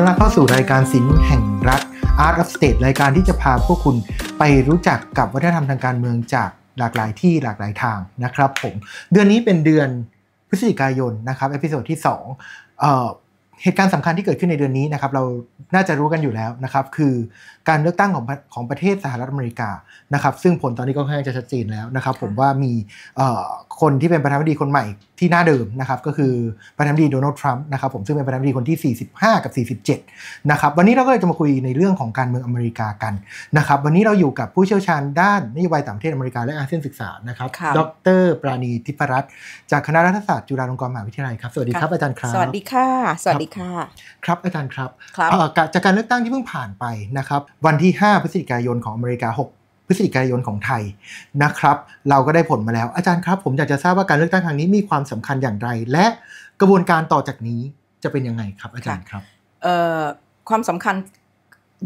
ต้อนรับเข้าสู่รายการสินแห่งรัฐ Art of State รายการที่จะพาพวกคุณไปรู้จักกับวัฒนธรรมทางการเมืองจากหลากหลายที่หลากหลายทางนะครับผม เดือนนี้เป็นเดือนพฤศจิกายนนะครับเอพิโซดที่ 2 เหตุการณ์สำคัญที่เกิดขึ้นในเดือนนี้นะครับ เราน่าจะรู้กันอยู่แล้วนะครับ คือการเลือกตั้งของของประเทศสหรัฐอเมริกานะครับซึ่งผลตอนนี้ก็ค่อนข้างจะชัดเจนแล้วนะครับ ผมว่ามีคนที่เป็นประธานาธิบดีคนใหม่ที่หน้าเดิมนะครับก็คือประธานาธิบดีโดนัลด์ทรัมป์นะครับ ผมซึ่งเป็นประธานาธิบดีคนที่ 45 กับ 47นะครับ วันนี้เราก็เลยจะมาคุยในเรื่องของการเมืองอเมริกากันนะครับ วันนี้เราอยู่กับผู้เชี่ยวชาญด้านนโยบายต่างประเทศอเมริกา และอาเซียนศึกษานะครับ ดร ปราณีทิพรัตน์จากคณะรัฐศาสตร์จุฬาลงกรณ์มหาวิทยาลัยครับสวัสดีครับอาจารย์ครับ สวัสดีค่ะ สวัสดีค่ะ ครับอาจารย์ครับจากการเลือกตั้งที่เพิ่งผ่านไปนะครับวันที่ 5 พฤศจิกายนของอเมริกา 6 พฤศจิกายนของไทยนะครับ เราก็ได้ผลมาแล้ว อาจารย์ครับ ผมอยากจะทราบว่าการเลือกตั้งครั้งนี้มีความสำคัญอย่างไร และกระบวนการต่อจากนี้จะเป็นยังไงครับ อาจารย์ครับ ความสำคัญ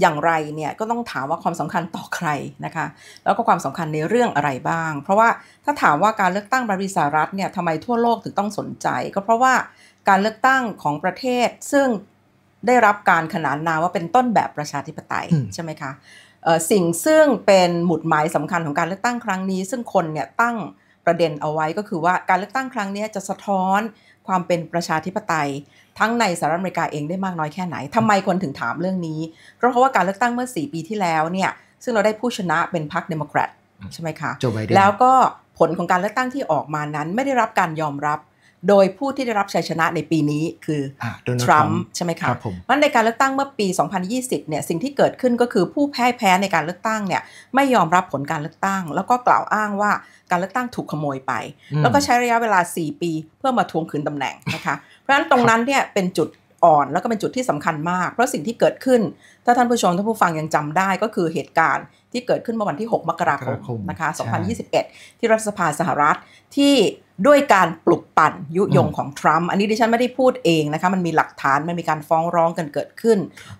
อย่างไรเนี่ยก็ต้องถามว่าความสำคัญต่อใครนะคะ แล้วก็ความสำคัญในเรื่องอะไรบ้าง เพราะว่าถ้าถามว่าการเลือกตั้งประเทสรัฐเนี่ยทำไมทั่วโลกถึงต้องสนใจ ก็เพราะว่าการเลือกตั้งของประเทศซึ่งได้รับการขนานนามว่าเป็นต้นแบบประชาธิปไตยใช่ไหมคะสิ่งซึ่งเป็นหมุดหมายสำคัญของการเลือกตั้งครั้งนี้ ซึ่งคนเนี่ยตั้งประเด็นเอาไว้ก็คือว่าการเลือกตั้งครั้งนี้จะสะท้อนความเป็นประชาธิปไตย ทั้งในสหรัฐอเมริกาเองได้มากน้อยแค่ไหน ทำไมคนถึงถามเรื่องนี้เพราะว่าการเลือกตั้งเมื่อ 4 ปีที่แล้วเนี่ยซึ่งเราได้ผู้ชนะเป็นพรรคเดโมแครตใช่ไหมคะแล้วก็ผลของการเลือกตั้งที่ออกมานั้น ไม่ได้รับการยอมรับโดยผู้ที่ได้รับชัยชนะในปีนี้คือทรัมป์ใช่ไหมคะมันในการเลือกตั้งเมื่อปี 2020 เนี่ยสิ่งที่เกิดขึ้นก็คือผู้แพ้แพ้ในการเลือกตั้งเนี่ยไม่ยอมรับผลการเลือกตั้ง แล้วก็กล่าวอ้างว่าการเลือกตั้งถูกขโมยไป แล้วก็ใช้ระยะเวลา 4 ปี เพื่อมาทวงคืนตำแหน่งนะคะเพราะฉะนั้นตรงนั้นเนี่ยเป็นจุดอ่อนแล้วก็เป็นจุดที่สำคัญมากเพราะสิ่งที่เกิดขึ้น ถ้าท่านผู้ชมท่านผู้ฟังยังจำได้ ก็คือเหตุการณ์ที่เกิดขึ้นเมื่อวันที่ 6 มกราคมนะคะ 2021 ที่ รัฐสภาสหรัฐที่ด้วยการปลุกปั่นยุยงของทรัมป์อันนี้ดิฉันไม่ได้พูดเองนะคะมันมีหลักฐาน มันมีการฟ้องร้องกันเกิดขึ้น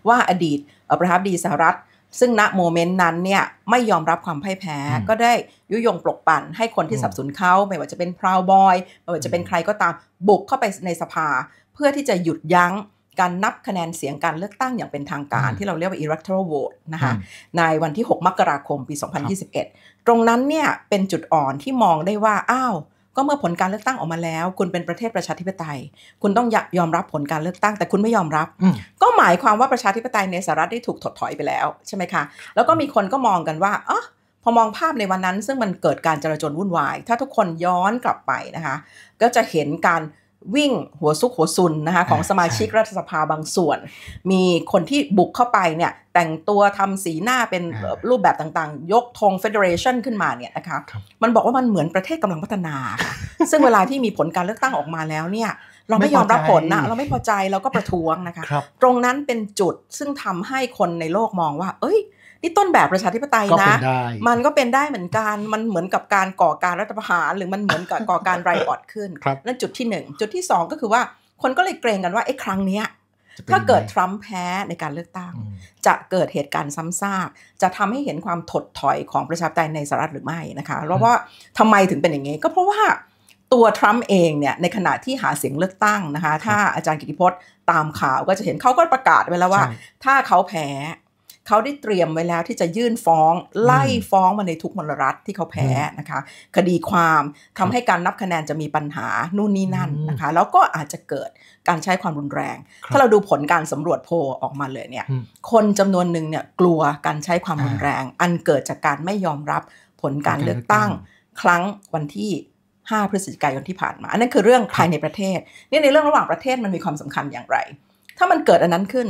ว่าอดีตประธานาธิบดีสหรัฐ ซึ่งณโมเมนต์นั้นเนี่ยไม่ยอมรับความพ่ายแพ้ ก็ได้ยุยงปลุกปั่นให้คนที่สับสนเขาไม่ว่าจะเป็นพราวบอย ไม่ว่าจะเป็นใครก็ตาม บุกเข้าไปในสภา เพื่อที่จะหยุดยั้งการนับคะแนนเสียงการเลือกตั้งอย่างเป็นทางการ ที่เราเรียกว่า electoral vote นะคะในวันที่ 6 มกราคมปี 2021 ตรงนั้นเนี่ยเป็นจุดอ่อนที่มองได้ว่าอ้าวก็เมื่อผลการเลือกตั้งออกมาแล้ว คุณเป็นประเทศประชาธิปไตย คุณต้องยอมรับผลการเลือกตั้งแต่คุณไม่ยอมรับ ก็หมายความว่าประชาธิปไตยในสหรัฐได้ถูกถดถอยไปแล้วใช่ไหมคะ แล้วก็มีคนก็มองกันว่าอ๋อพอมองภาพในวันนั้น ซึ่งมันเกิดการจราจรวุ่นวาย ถ้าทุกคนย้อนกลับไปนะคะ ก็จะเห็นการวิ่งหัวซุกหัวซุนนะคะของสมาชิกรัฐสภาบางส่วน มีคนที่บุกเข้าไปเนี่ย แต่งตัวทำสีหน้าเป็นรูปแบบต่างๆ ยกธงเฟเดเรชันขึ้นมาเนี่ยนะคะมันบอกว่ามันเหมือนประเทศกำลังพัฒนา ซึ่งเวลาที่มีผลการเลือกตั้งออกมาแล้วเนี่ย เราไม่ยอมรับผลนะเราไม่พอใจเราก็ประท้วงนะคะตรงนั้นเป็นจุดซึ่งทำให้คนในโลกมองว่าเอ้ยนี่ต้นแบบประชาธิปไตยนะ มันก็เป็นได้เหมือนกัน มันเหมือนกับการก่อการรัฐประหาร หรือมันเหมือนกับก่อการไรออดขึ้นนั่นจุดที่หนึ่งจุดที่สองก็คือว่าคนก็เลยเกรงกันว่าไอ้ครั้งเนี้ยถ้าเกิดทรัมป์แพ้ในการเลือกตั้ง จะเกิดเหตุการณ์ซ้ำซากจะทำให้เห็นความถดถอยของประชาธิปไตยในสหรัฐหรือไม่นะคะ เพราะว่าทำไมถึงเป็นอย่างนี้ก็เพราะว่าตัวทรัมป์เองเนี่ยในขณะที่หาเสียงเลือกตั้งนะคะ ถ้าอาจารย์กิติพจน์ตามข่าวก็จะเห็นเขาก็ประกาศไว้แล้วว่า ถ้าเขาแพ้เขาได้เตรียมไว้แล้วที่จะยื่นฟ้องไล่ฟ้องมาในทุกมลรัฐที่เขาแพ้นะคะคดีความทำให้การนับคะแนนจะมีปัญหานู่นนี่นั่นนะคะ แล้วก็อาจจะเกิดการใช้ความรุนแรง ถ้าเราดูผลการสำรวจโพออกมาเลยเนี่ยคนจำนวนหนึ่งเนี่ยกลัวการใช้ความรุนแรง อันเกิดจากการไม่ยอมรับผลการเลือกตั้งครั้งวันที่ 5 พฤศจิกายนที่ผ่านมาอันนั้นคือเรื่องภายในประเทศนี่ในเรื่องระหว่างประเทศมันมีความสำคัญอย่างไร ถ้ามันเกิดอันนั้นขึ้น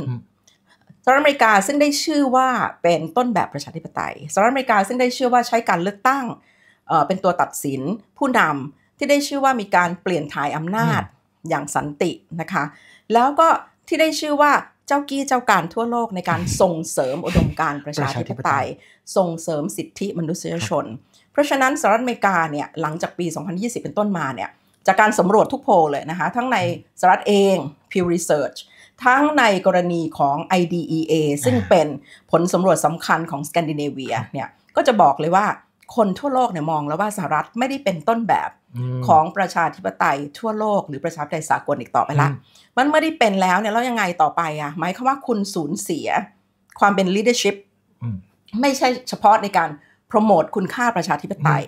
สหรัฐอเมริกาซึ่งได้ชื่อว่าเป็นต้นแบบประชาธิปไตยสหรัฐอเมริกาซึ่งได้ชื่อว่าใช้การเลือกตั้งเป็นตัวตัดสินผู้นำที่ได้ชื่อว่ามีการเปลี่ยนถ่ายอำนาจอย่างสันตินะคะ แล้วก็ที่ได้ชื่อว่าเจ้ากี้ เจ้าการทั่วโลกในการส่งเสริมอุดมการประชาธิปไตย ส่งเสริมสิทธิมนุษยชน เพราะฉะนั้นสหรัฐอเมริกาเนี่ยหลังจากปี 2020 เป็นต้นมาเนี่ยจากการสำรวจทุกโพลเลยนะคะทั้งในสหรัฐเอง Pew Research ทั้งในกรณีของ IDEA ซึ่งเป็นผลสำรวจสำคัญของสแกนดิเนเวียเนี่ยก็จะบอกเลยว่าคนทั่วโลกเนี่ยมองแล้วว่าสหรัฐไม่ได้เป็นต้นแบบของประชาธิปไตยทั่วโลกหรือประชาธิปไตยสากลอีกต่อไปละ มันไม่ได้เป็นแล้วเนี่ยแล้วยังไงต่อไปอ่ะหมายความว่าคุณสูญเสีย ความเป็น leadership ไม่ใช่เฉพาะในการโปรโมทคุณค่าประชาธิปไตย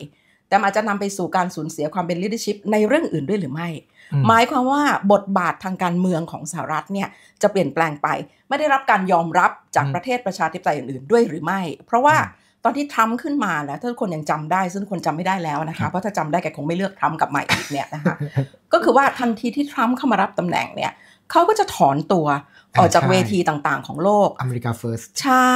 แต่อาจจะนำไปสู่การสูญเสียความเป็นลีดเดอร์ชิพในเรื่องอื่นด้วยหรือไม่ หมายความว่าบทบาททางการเมืองของสหรัฐเนี่ยจะเปลี่ยนแปลงไป ไม่ได้รับการยอมรับจากประเทศประชาธิปไตยอื่นๆ ด้วยหรือไม่ เพราะว่าตอนที่ทรัมป์ขึ้นมาแล้วถ้าคนยังจำได้ซึ่งคนจำไม่ได้แล้วนะคะเพราะถ้าจำได้แกคงไม่เลือกทรัมป์กลับมาอีกเนี่ยนะคะก็คือว่าทันทีที่ทรัมป์เข้ามารับตำแหน่งเนี่ยเขาก็จะถอนตัวออกจากเวทีต่างๆ ของโลกอเมริกาเฟิร์สใช่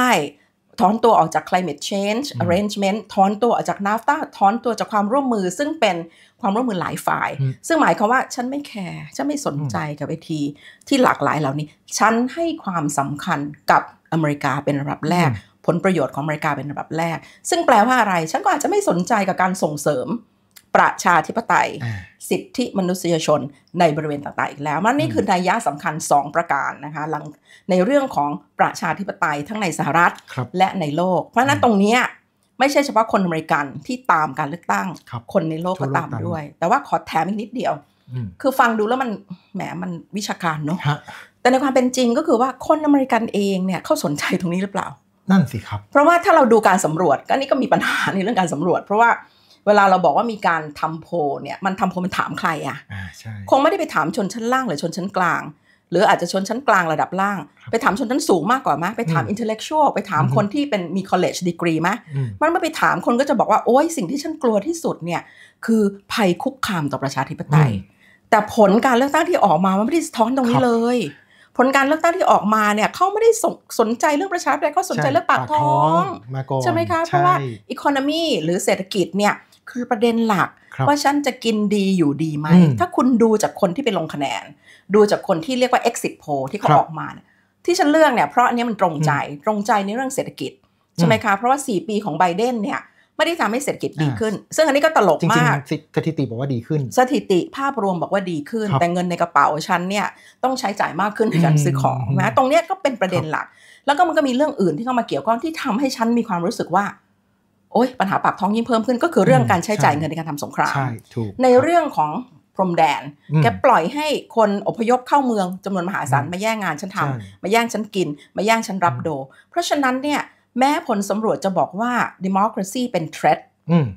ถอนตัวออกจาก climate change arrangement ถอนตัวออกจาก NAFTA ถอนตัวจากความร่วมมือซึ่งเป็นความร่วมมือหลายฝ่าย ซึ่งหมายความว่า ฉันไม่แคร์ ฉันไม่สนใจกับไอที ที่หลากหลายเหล่านี้ ฉันให้ความสำคัญกับอเมริกาเป็นระดับแรก ผลประโยชน์ของอเมริกาเป็นระดับแรก ซึ่งแปลว่าอะไร ฉันก็อาจจะไม่สนใจกับการส่งเสริมประชาธิปไตย สิทธิมนุษยชนในบริเวณต่างๆ อีกแล้วมันนี่คือนัยยะสำคัญ 2 ประการนะคะหลังในเรื่องของประชาธิปไตย ทั้งในสหรัฐ และในโลก เพราะนั้นตรงนี้ไม่ใช่เฉพาะคนอเมริกันที่ตามการเลือกตั้งคคนในโลกก็ตามด้วย แต่ว่าขอแถมอีกนิดเดียว คือฟังดูแล้วมันแหมมันวิชาการเนาะแต่ในความเป็นจริงก็คือว่าคนอเมริกันเองเนี่ยเขาสนใจตรงนี้หรือเปล่านั่นสิครับเพราะว่าถ้าเราดูการสำรวจก็นี่ก็มีปัญหาในเรื่องการสำรวจเพราะว่าเวลาเราบอกว่ามีการทำโพเนี่ยมันทำโพมันถามใครอ่ะคงไม่ได้ไปถามชนชั้นล่างหรือชนชั้นกลาง หรืออาจจะชนชั้นกลางระดับล่าง ไปถามชนชั้นสูงมากกว่าไหมไปถามอินเทลเล็กชวลไปถามคนที่เป็นมีคอลเลจดีกรีมัไหมมันไม่ไปถามคนก็จะบอกว่าโอ้ยสิ่งที่ฉันกลัวที่สุดเนี่ยคือภัยคุกคามต่อประชาธิปไตย แต่ผลการเลือกตั้งที่ออกมามันไม่ได้สะท้อนตรงนี้เลย ผลการเลือกตั้งที่ออกมาเนี่ยเขาไม่ได้สนใจเรื่องประชาธิปไตยเขาสนใจเรื่องปากท้องใช่ไหมคะเพราะว่าอีโคโนมีหรือเศรษฐกิจเนี่ยคือประเด็นหลักว่าฉันจะกินดีอยู่ดีไหม ถ้าคุณดูจากคนที่ไปลงคะแนน ดูจากคนที่เรียกว่า exit poll ที่เขาออกมา ที่ฉันเลือกเนี่ยเพราะอันนี้มันตรงใจตรงใจในเรื่องเศรษฐกิจ ใช่ไหมคะเพราะว่า 4 ปีของไบเดนเนี่ยไม่ได้ทำให้เศรษฐกิจดีขึ้น ซึ่งอันนี้ก็ตลกมากสถิติบอกว่าดีขึ้น สถิติภาพรวมบอกว่าดีขึ้น แต่เงินในกระเป๋าฉันเนี่ยต้องใช้จ่ายมากขึ้นในการซื้อของนะตรงเนี้ยก็เป็นประเด็นหลัก แล้วก็มันก็มีเรื่องอื่นที่เข้ามาเกี่ยวข้องที่ทำให้ฉันมีความรู้สึกว่าโอ้ยปัญหาปากท้องยิ่งเพิ่มขึ้นก็คือเรื่องการใช้จ่ายเงินในการทำสงครามใช่ถูกในเรื่องของพรมแดนแกปล่อยให้คนอพยพเข้าเมืองจำนวนมหาศาลมาแย่งงานฉันทำมาแย่งฉันกิน มาแย่งฉันรับโด เพราะฉะนั้นเนี่ยแม้ผลสำรวจจะบอกว่า democracy เป็นเทรด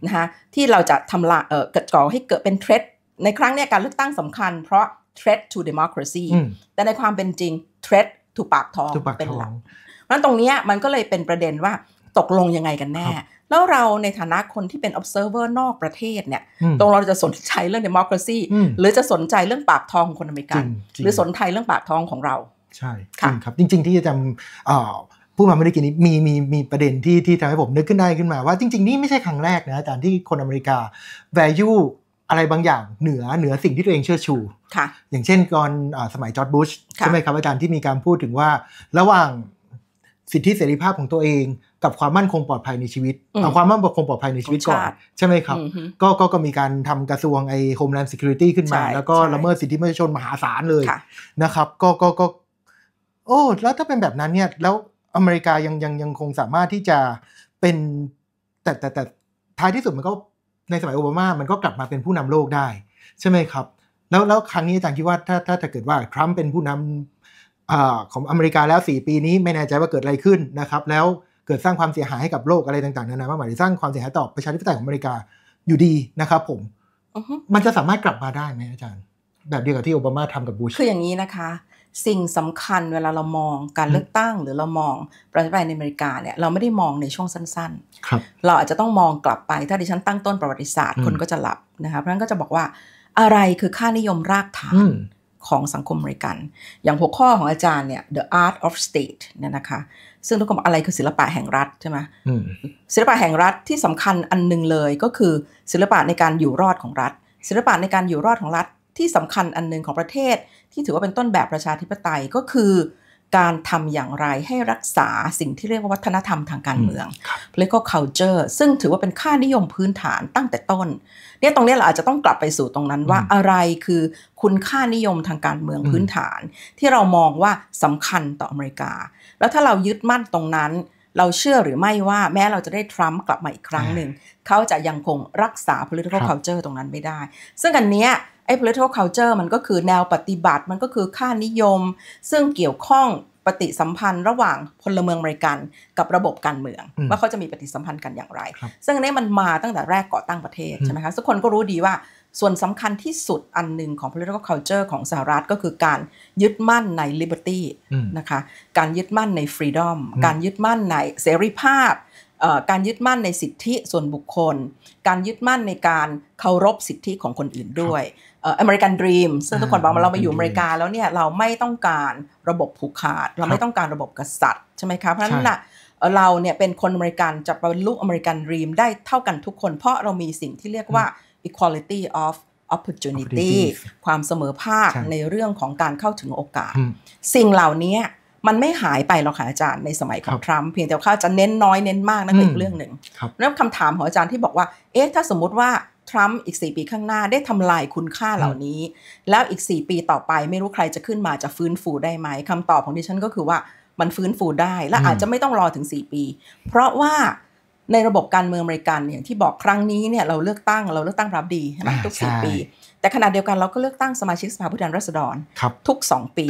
นะคะที่เราจะทำลายเออกิดก่อให้เกิดเป็นเทรดในครั้งนี้การเลือกตั้งสำคัญเพราะ threat to democracy แต่ในความเป็นจริง threat กปากท้องเป็นหลักเพราะตรงนี้มันก็เลยเป็นประเด็นว่าตกลงยังไงกันแน่แล้วเราในฐานะคนที่เป็น observer นอกประเทศเนี่ยตรงเราจะสนใจเรื่อง democracy หรือจะสนใจเรื่องปากทองของคนอเมริกัน หรือสนใจเรื่องปากทองของเราใช่คครับจริงๆที่จะจำพูดมาเมได้กินนี้มีมีมีประเด็นที่ที่ทำให้ผมนึกขึ้นได้ขึ้นมาว่าจริงๆนี่ไม่ใช่ครั้งแรกนะอาจารย์ที่คนอเมริกา value อะไรบางอย่างเหนือเหนือสิ่งที่ตัวเองเชื่อชูค่ะอย่างเช่นก่อนสมัยจอร์ดบุชใช่ไหมครับอาจารย์ที่มีการพูดถึงว่าระหว่างสิทธิเสรีภาพของตัวเองกับความมั่นคงปลอดภัยในชีวิตเอาความมั่นคงปลอดภัยในชีวิตก่อน ใช่ไหมครับ ก็ก็ก็มีการทำกระทรวงไอ้ homeland security ขึ้นมา แล้วก็ละเมิดสิทธิมนุษยชนมหาศาลเลยนะครับก็ก็ก็ โอ้ แล้วถ้าเป็นแบบนั้นเนี่ย แล้วอเมริกายังยังยังคงสามารถที่จะเป็น แต่แต่แต่ท้ายที่สุดมันก็ในสมัยโอบามามันก็กลับมาเป็นผู้นำโลกได้ ใช่ไหมครับ แล้วแล้วครั้งนี้อาจารย์คิดว่าถ้าถ้าถ้าเกิดว่าทรัมป์เป็นผู้นำอของอเมริกาแล้ว 4 ปีนี้ไม่แน่ใจว่าเกิดอะไรขึ้นนะครับ แล้วเกิดสร้างความเสียหายให้กับโลกอะไรต่างๆนานามากมายสร้างความเสียหายต่อประชาธิปไตยของอเมริกาอยู่ดีนะครับผมมันจะสามารถกลับมาได้ไหมอาจารย์ แบบเดียวกับที่โอบามาทำกับบูชคืออย่างนี้นะคะ สิ่งสำคัญเวลาเรามองการเลือกตั้งหรือเรามองประชาธิปไตยในอเมริกาเนี่ยเราไม่ได้มองในช่วงสั้นๆเราอาจจะต้องมองกลับไปถ้าดิฉันตั้งต้นประวัติศาสตร์คนก็จะหลับนะคะเพราะฉะนั้นก็จะบอกว่าอะไรคือค่านิยมรากฐานของสังคมอเมริกัน อย่างหัวข้อของอาจารย์เนี่ย The Art of State เนี่ยนะคะซึ่งทุกคนอะไรคือศิลปะแห่งรัฐใช่ไหมศิลปะแห่งรัฐที่สำคัญอันนึงเลยก็คือศิลปะในการอยู่รอดของรัฐ ศิลปะในการอยู่รอดของรัฐที่สำคัญอันนึงของประเทศ ที่ถือว่าเป็นต้นแบบประชาธิปไตยก็คือการทำอย่างไรให้รักษาสิ่งที่เรียกว่าวัฒนธรรมทางการเมือง political culture ซึ่งถือว่าเป็นค่านิยมพื้นฐานตั้งแต่ต้น เนี่ยตรงนี้เราอาจจะต้องกลับไปสู่ตรงนั้นว่าอะไรคือคุณค่านิยมทางการเมืองพื้นฐาน ที่เรามองว่าสำคัญต่ออเมริกา แล้วถ้าเรายึดมั่นตรงนั้น เราเชื่อหรือไม่ว่าแม้เราจะได้ทรัมป์กลับมาอีกครั้งหนึ่ง เขาจะยังคงรักษา political culture ตรงนั้นไม่ได้ ซึ่งอันเนี้ยไอ้ political culture มันก็คือแนวปฏิบัติมันก็คือค่านิยม ซึ่งเกี่ยวข้องปฏิสัมพันธ์ระหว่างพลเมืองอเมริกัน กับระบบการเมือง ว่าเขาจะมีปฏิสัมพันธ์กันอย่างไรรซึ่งอันนี้มันมาตั้งแต่แรกก่อตั้งประเทศ ใช่ไหมคะทุกคนก็รู้ดีว่าส่วนสำคัญที่สุดอันหนึ่งของ political culture ของสหรัฐก็คือการยึดมั่นใน liberty นะคะการยึดมั่นใน freedom การยึดมั่นในเสรีภาพการยึดมั่นในสิทธิส่วนบุคคล การยึดมั่นในการเคารพสิทธิของคนอื่นด้วยอเมริกันดรีมซึ่งทุกคนบอกว่าเราไปอยู่อเมริกาแล้วเนี่ยเราไม่ต้องการระบบผูกขาด เราไม่ต้องการระบบกษัตริย์ใช่ไหมคะเพราะฉะนั้นเราเนี่ยเป็นคนอเมริกันจะบรรลุอเมริกันดรีม ได้เท่ากันทุกคน เพราะเรามีสิ่งที่เรียกว่า equality of opportunity ความเสมอภาคในเรื่องของการเข้าถึงโอกาส สิ่งเหล่านี้มันไม่หายไปหรอกค่ะอาจารย์ในสมัยของทรัมป์เพียงแต่ข้าจะเน้นน้อยเน้นมากนั่นเป็นเรื่องหนึ่งแล้วคำถามของอาจารย์ที่บอกว่าเอ๊ะถ้าสมมติว่าทรัมป์อีก 4 ปีข้างหน้าได้ทำลายคุณค่าเหล่านี้ แล้วอีก 4 ปีต่อไปไม่รู้ใครจะขึ้นมาจะฟื้นฟูได้ไหมคำตอบของดิฉันก็คือว่ามันฟื้นฟูได้และอาจจะไม่ต้องรอถึง 4 ปี เพราะว่าในระบบการเมืองอเมริกันอย่างที่บอกครั้งนี้เนี่ยเราเลือกตั้งเราเลือกตั้งรับดีใช่ไหมทุกสี่ปี แต่ขณะเดียวกันเราก็เลือกตั้งสมาชิกสภาผู้แทนราษฎร ทุก2ปี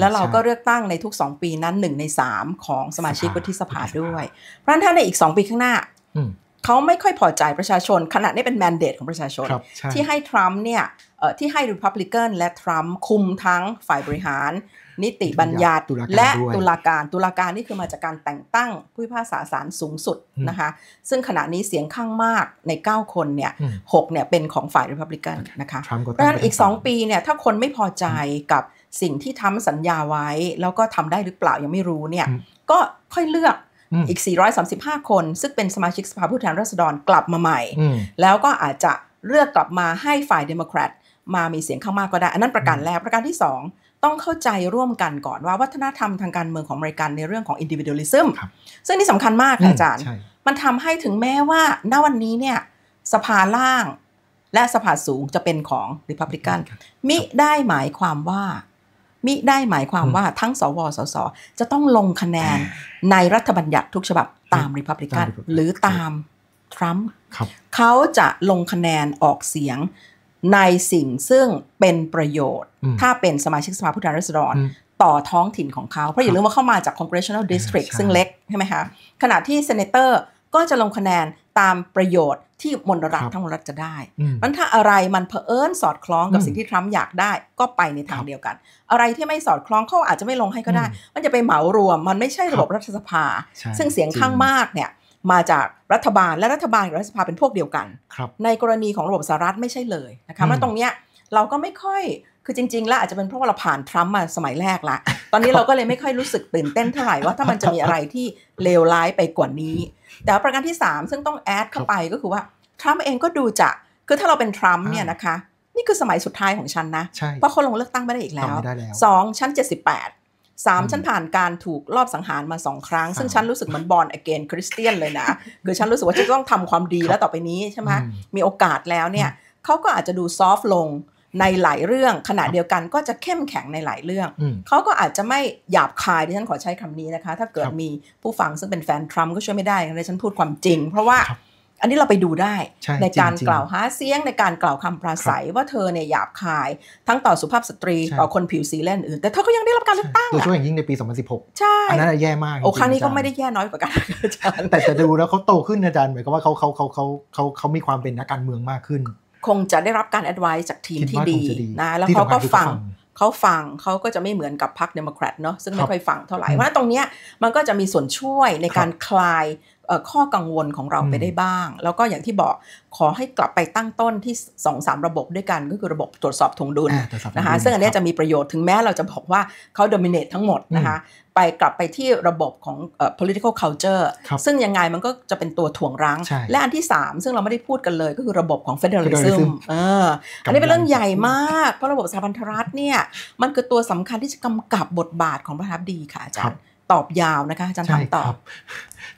แล้วเราก็เลือกตั้งในทุก 2 ปีนั้น1ใน3ของสมาชิกวุฒิสภาด้วย เพราะฉะนั้นถ้าในอีก 2 ปีข้างหน้าเขาไม่ค่อยพอใจประชาชนขนาดนี้เป็นแมนเดตของประชาชนที่ให้ทรัมป์เนี่ยที่ให้ริพับลิกันและทรัมป์คุมทั้งฝ่ายบริหาร นิติบัญญัติและตุลาการตุลาการนี่คือมาจากการแต่งตั้งผู้พิพากษาศาลสูงสุดนะคะ ซึ่งขณะนี้เสียงข้างมากใน 9 คนเนี่ยหเนี่ยเป็นของฝ่ายริพับลิกันนะคะเพราะฉะนั้นอีก 2 ปีเนี่ย ถ้าคนไม่พอใจกับสิ่งที่ทำสัญญาไว้ แล้วก็ทำได้หรือเปล่ายังไม่รู้เนี่ยก็ค่อยเลือกอีก 435 คนซึ่งเป็นสมาชิกสภาผู้แทนราษฎรกลับมาใหม่ แล้วก็อาจจะเลือกกลับมาให้ฝ่ายเดโมแครตมามีเสียงข้างมากก็ได้ อันนั้นประการแรก ประการที่ 2 ต้องเข้าใจร่วมกันก่อนว่าวัฒนธรรมทางการเมืองของอเมริกันในเรื่องของอินดิวิเดอลิซึม ซึ่งนี่สำคัญมากอาจารย์ มันทำให้ถึงแม้ว่าณวันนี้เนี่ยสภาล่าง และสภาสูงจะเป็นของริพับลิกัน มิได้หมายความว่ามิได้หมายความว่าทั้งสวสสจะต้องลงคะแนนในรัฐบัญญัติทุกฉบับตามริพับลิกันหรือตามทรัมป์เขาจะลงคะแนนออกเสียงในสิ่งซึ่งเป็นประโยชน์ ถ้าเป็นสมาชิกสภาผู้แทนราษฎรต่อท้องถิ่นของเขาเพราะอย่าลืมว่าเข้ามาจาก congressional district ซึ่งเล็กใช่ไหมคะขณะที่เซเนเตอร์ก็จะลงคะแนนตามประโยชน์ที่มนรัฐทั้งมนรัฐจะได้มันถ้าอะไรมันเผอิญสอดคล้องกับสิ่งที่ทรัมป์อยากได้ก็ไปในทางเดียวกัน อะไรที่ไม่สอดคล้องเขาอาจจะไม่ลงให้ก็ได้ มันจะไปเหมารวม มันไม่ใช่ระบบรัฐสภา ซึ่งเสียงข้างมากเนี่ยมาจากรัฐบาลและรัฐบาลกับรัฐสภาเป็นพวกเดียวกัน ในกรณีของระบบสหรัฐไม่ใช่เลยนะคะเพราะตรงเนี้ยเราก็ไม่ค่อยคือจริงๆแล้วอาจจะเป็นเพราะว่าเราผ่านทรัมป์มาสมัยแรกละ ตอนนี้เราก็เลยไม่ค่อยรู้สึกตื่นเต้นเท่าไหร่ว่าถ้ามันจะมีอะไรที่เลวร้ายไปกว่านี้ แต่ประการที่ 3 ซึ่งต้องแอดเข้าไปก็คือว่าทรัมป์เองก็ดูจะคือถ้าเราเป็นทรัมป์เนี่ยนะคะ นี่คือสมัยสุดท้ายของฉันนะ เพราะเขาลงเลือกตั้งไม่ได้อีกแล้วสองชั้นเจ็ดสิบแปดสามชันผ่านการถูกลอบสังหารมาสองครั้งซึ่งฉันรู้สึกเหมือนบอลอเกนคริสเตียนเลยนะคือฉันรู้สึกว่าจะต้องทำความดีแล้วต่อไปนี้ใช่ไหมมีโอกาสแล้วเนี่ยเขาก็อาจจะดูซอฟลงในหลายเรื่องขณะเดียวกันก็จะเข้มแข็งในหลายเรื่อง เขาก็อาจจะไม่หยาบคายดิฉันขอใช้คำนี้นะคะถ้าเกิดมีผู้ฟังซึ่งเป็นแฟนทรัมป์ก็ช่วยไม่ได้ดิฉันพูดความจริง เพราะว่าอันนี้เราไปดูได้ในการกล่าวหาเสียงในการกล่าวคำปราศัยว่าเธอเนี่ยหยาบคายทั้งต่อสุภาพสตรี ต่อคนผิวสีและอื่น แต่เธอก็ยังได้รับการเลือกตั้งโดยเฉพาะอย่างยิ่งในปี 2016 ใช่อันนั้นแย่มากโอ้ครั้งนี้ก็ไม่ได้แย่น้อยกว่ากันอาจารย์แต่จะดูแล้วเขาโตขึ้นอาจารย์หมายความว่าเขาเขาเขาเขาเขาเขามีความเป็นนักการเมืองมากขึ้นคงจะได้รับการแอดไวซ์จากทีมที่ดีนะแล้วเขาก็ฟังเขาฟังเขาก็จะไม่เหมือนกับพรรคเดโมแครตเนาะซึ่งไม่ค่อยฟังเท่าไหร่ เพราะตรงเนี้ยมันก็จะมีส่วนช่วยในการคลายข้อกังวลของเราไปได้บ้าง แล้วก็อย่างที่บอก ขอให้กลับไปตั้งต้นที่2อสระบบด้วยกันก็คือระบบตรวจสอบทงดุลนะคะซึ่งอันนี้จะมีประโยชน์ถึงแม้เราจะบอกว่าเขาดมิเนตทั้งหมดนะคะไปกลับไปที่ระบบของ political culture ซึ่งยังไงมันก็จะเป็นตัวถ่วงรั้ง และอันที่ 3 ซึ่งเราไม่ได้พูดกันเลยก็คือระบบของ federalism อันนี้เป็นเรื่องใหญ่มากเพราะระบบสถาบันรัฐเนี่ยมันคือตัวสำคัญที่จะกำกับบทบาทของประธานาดีค่ะอาจารย์ตอบยาวนะคะอาจารย์คำตอบ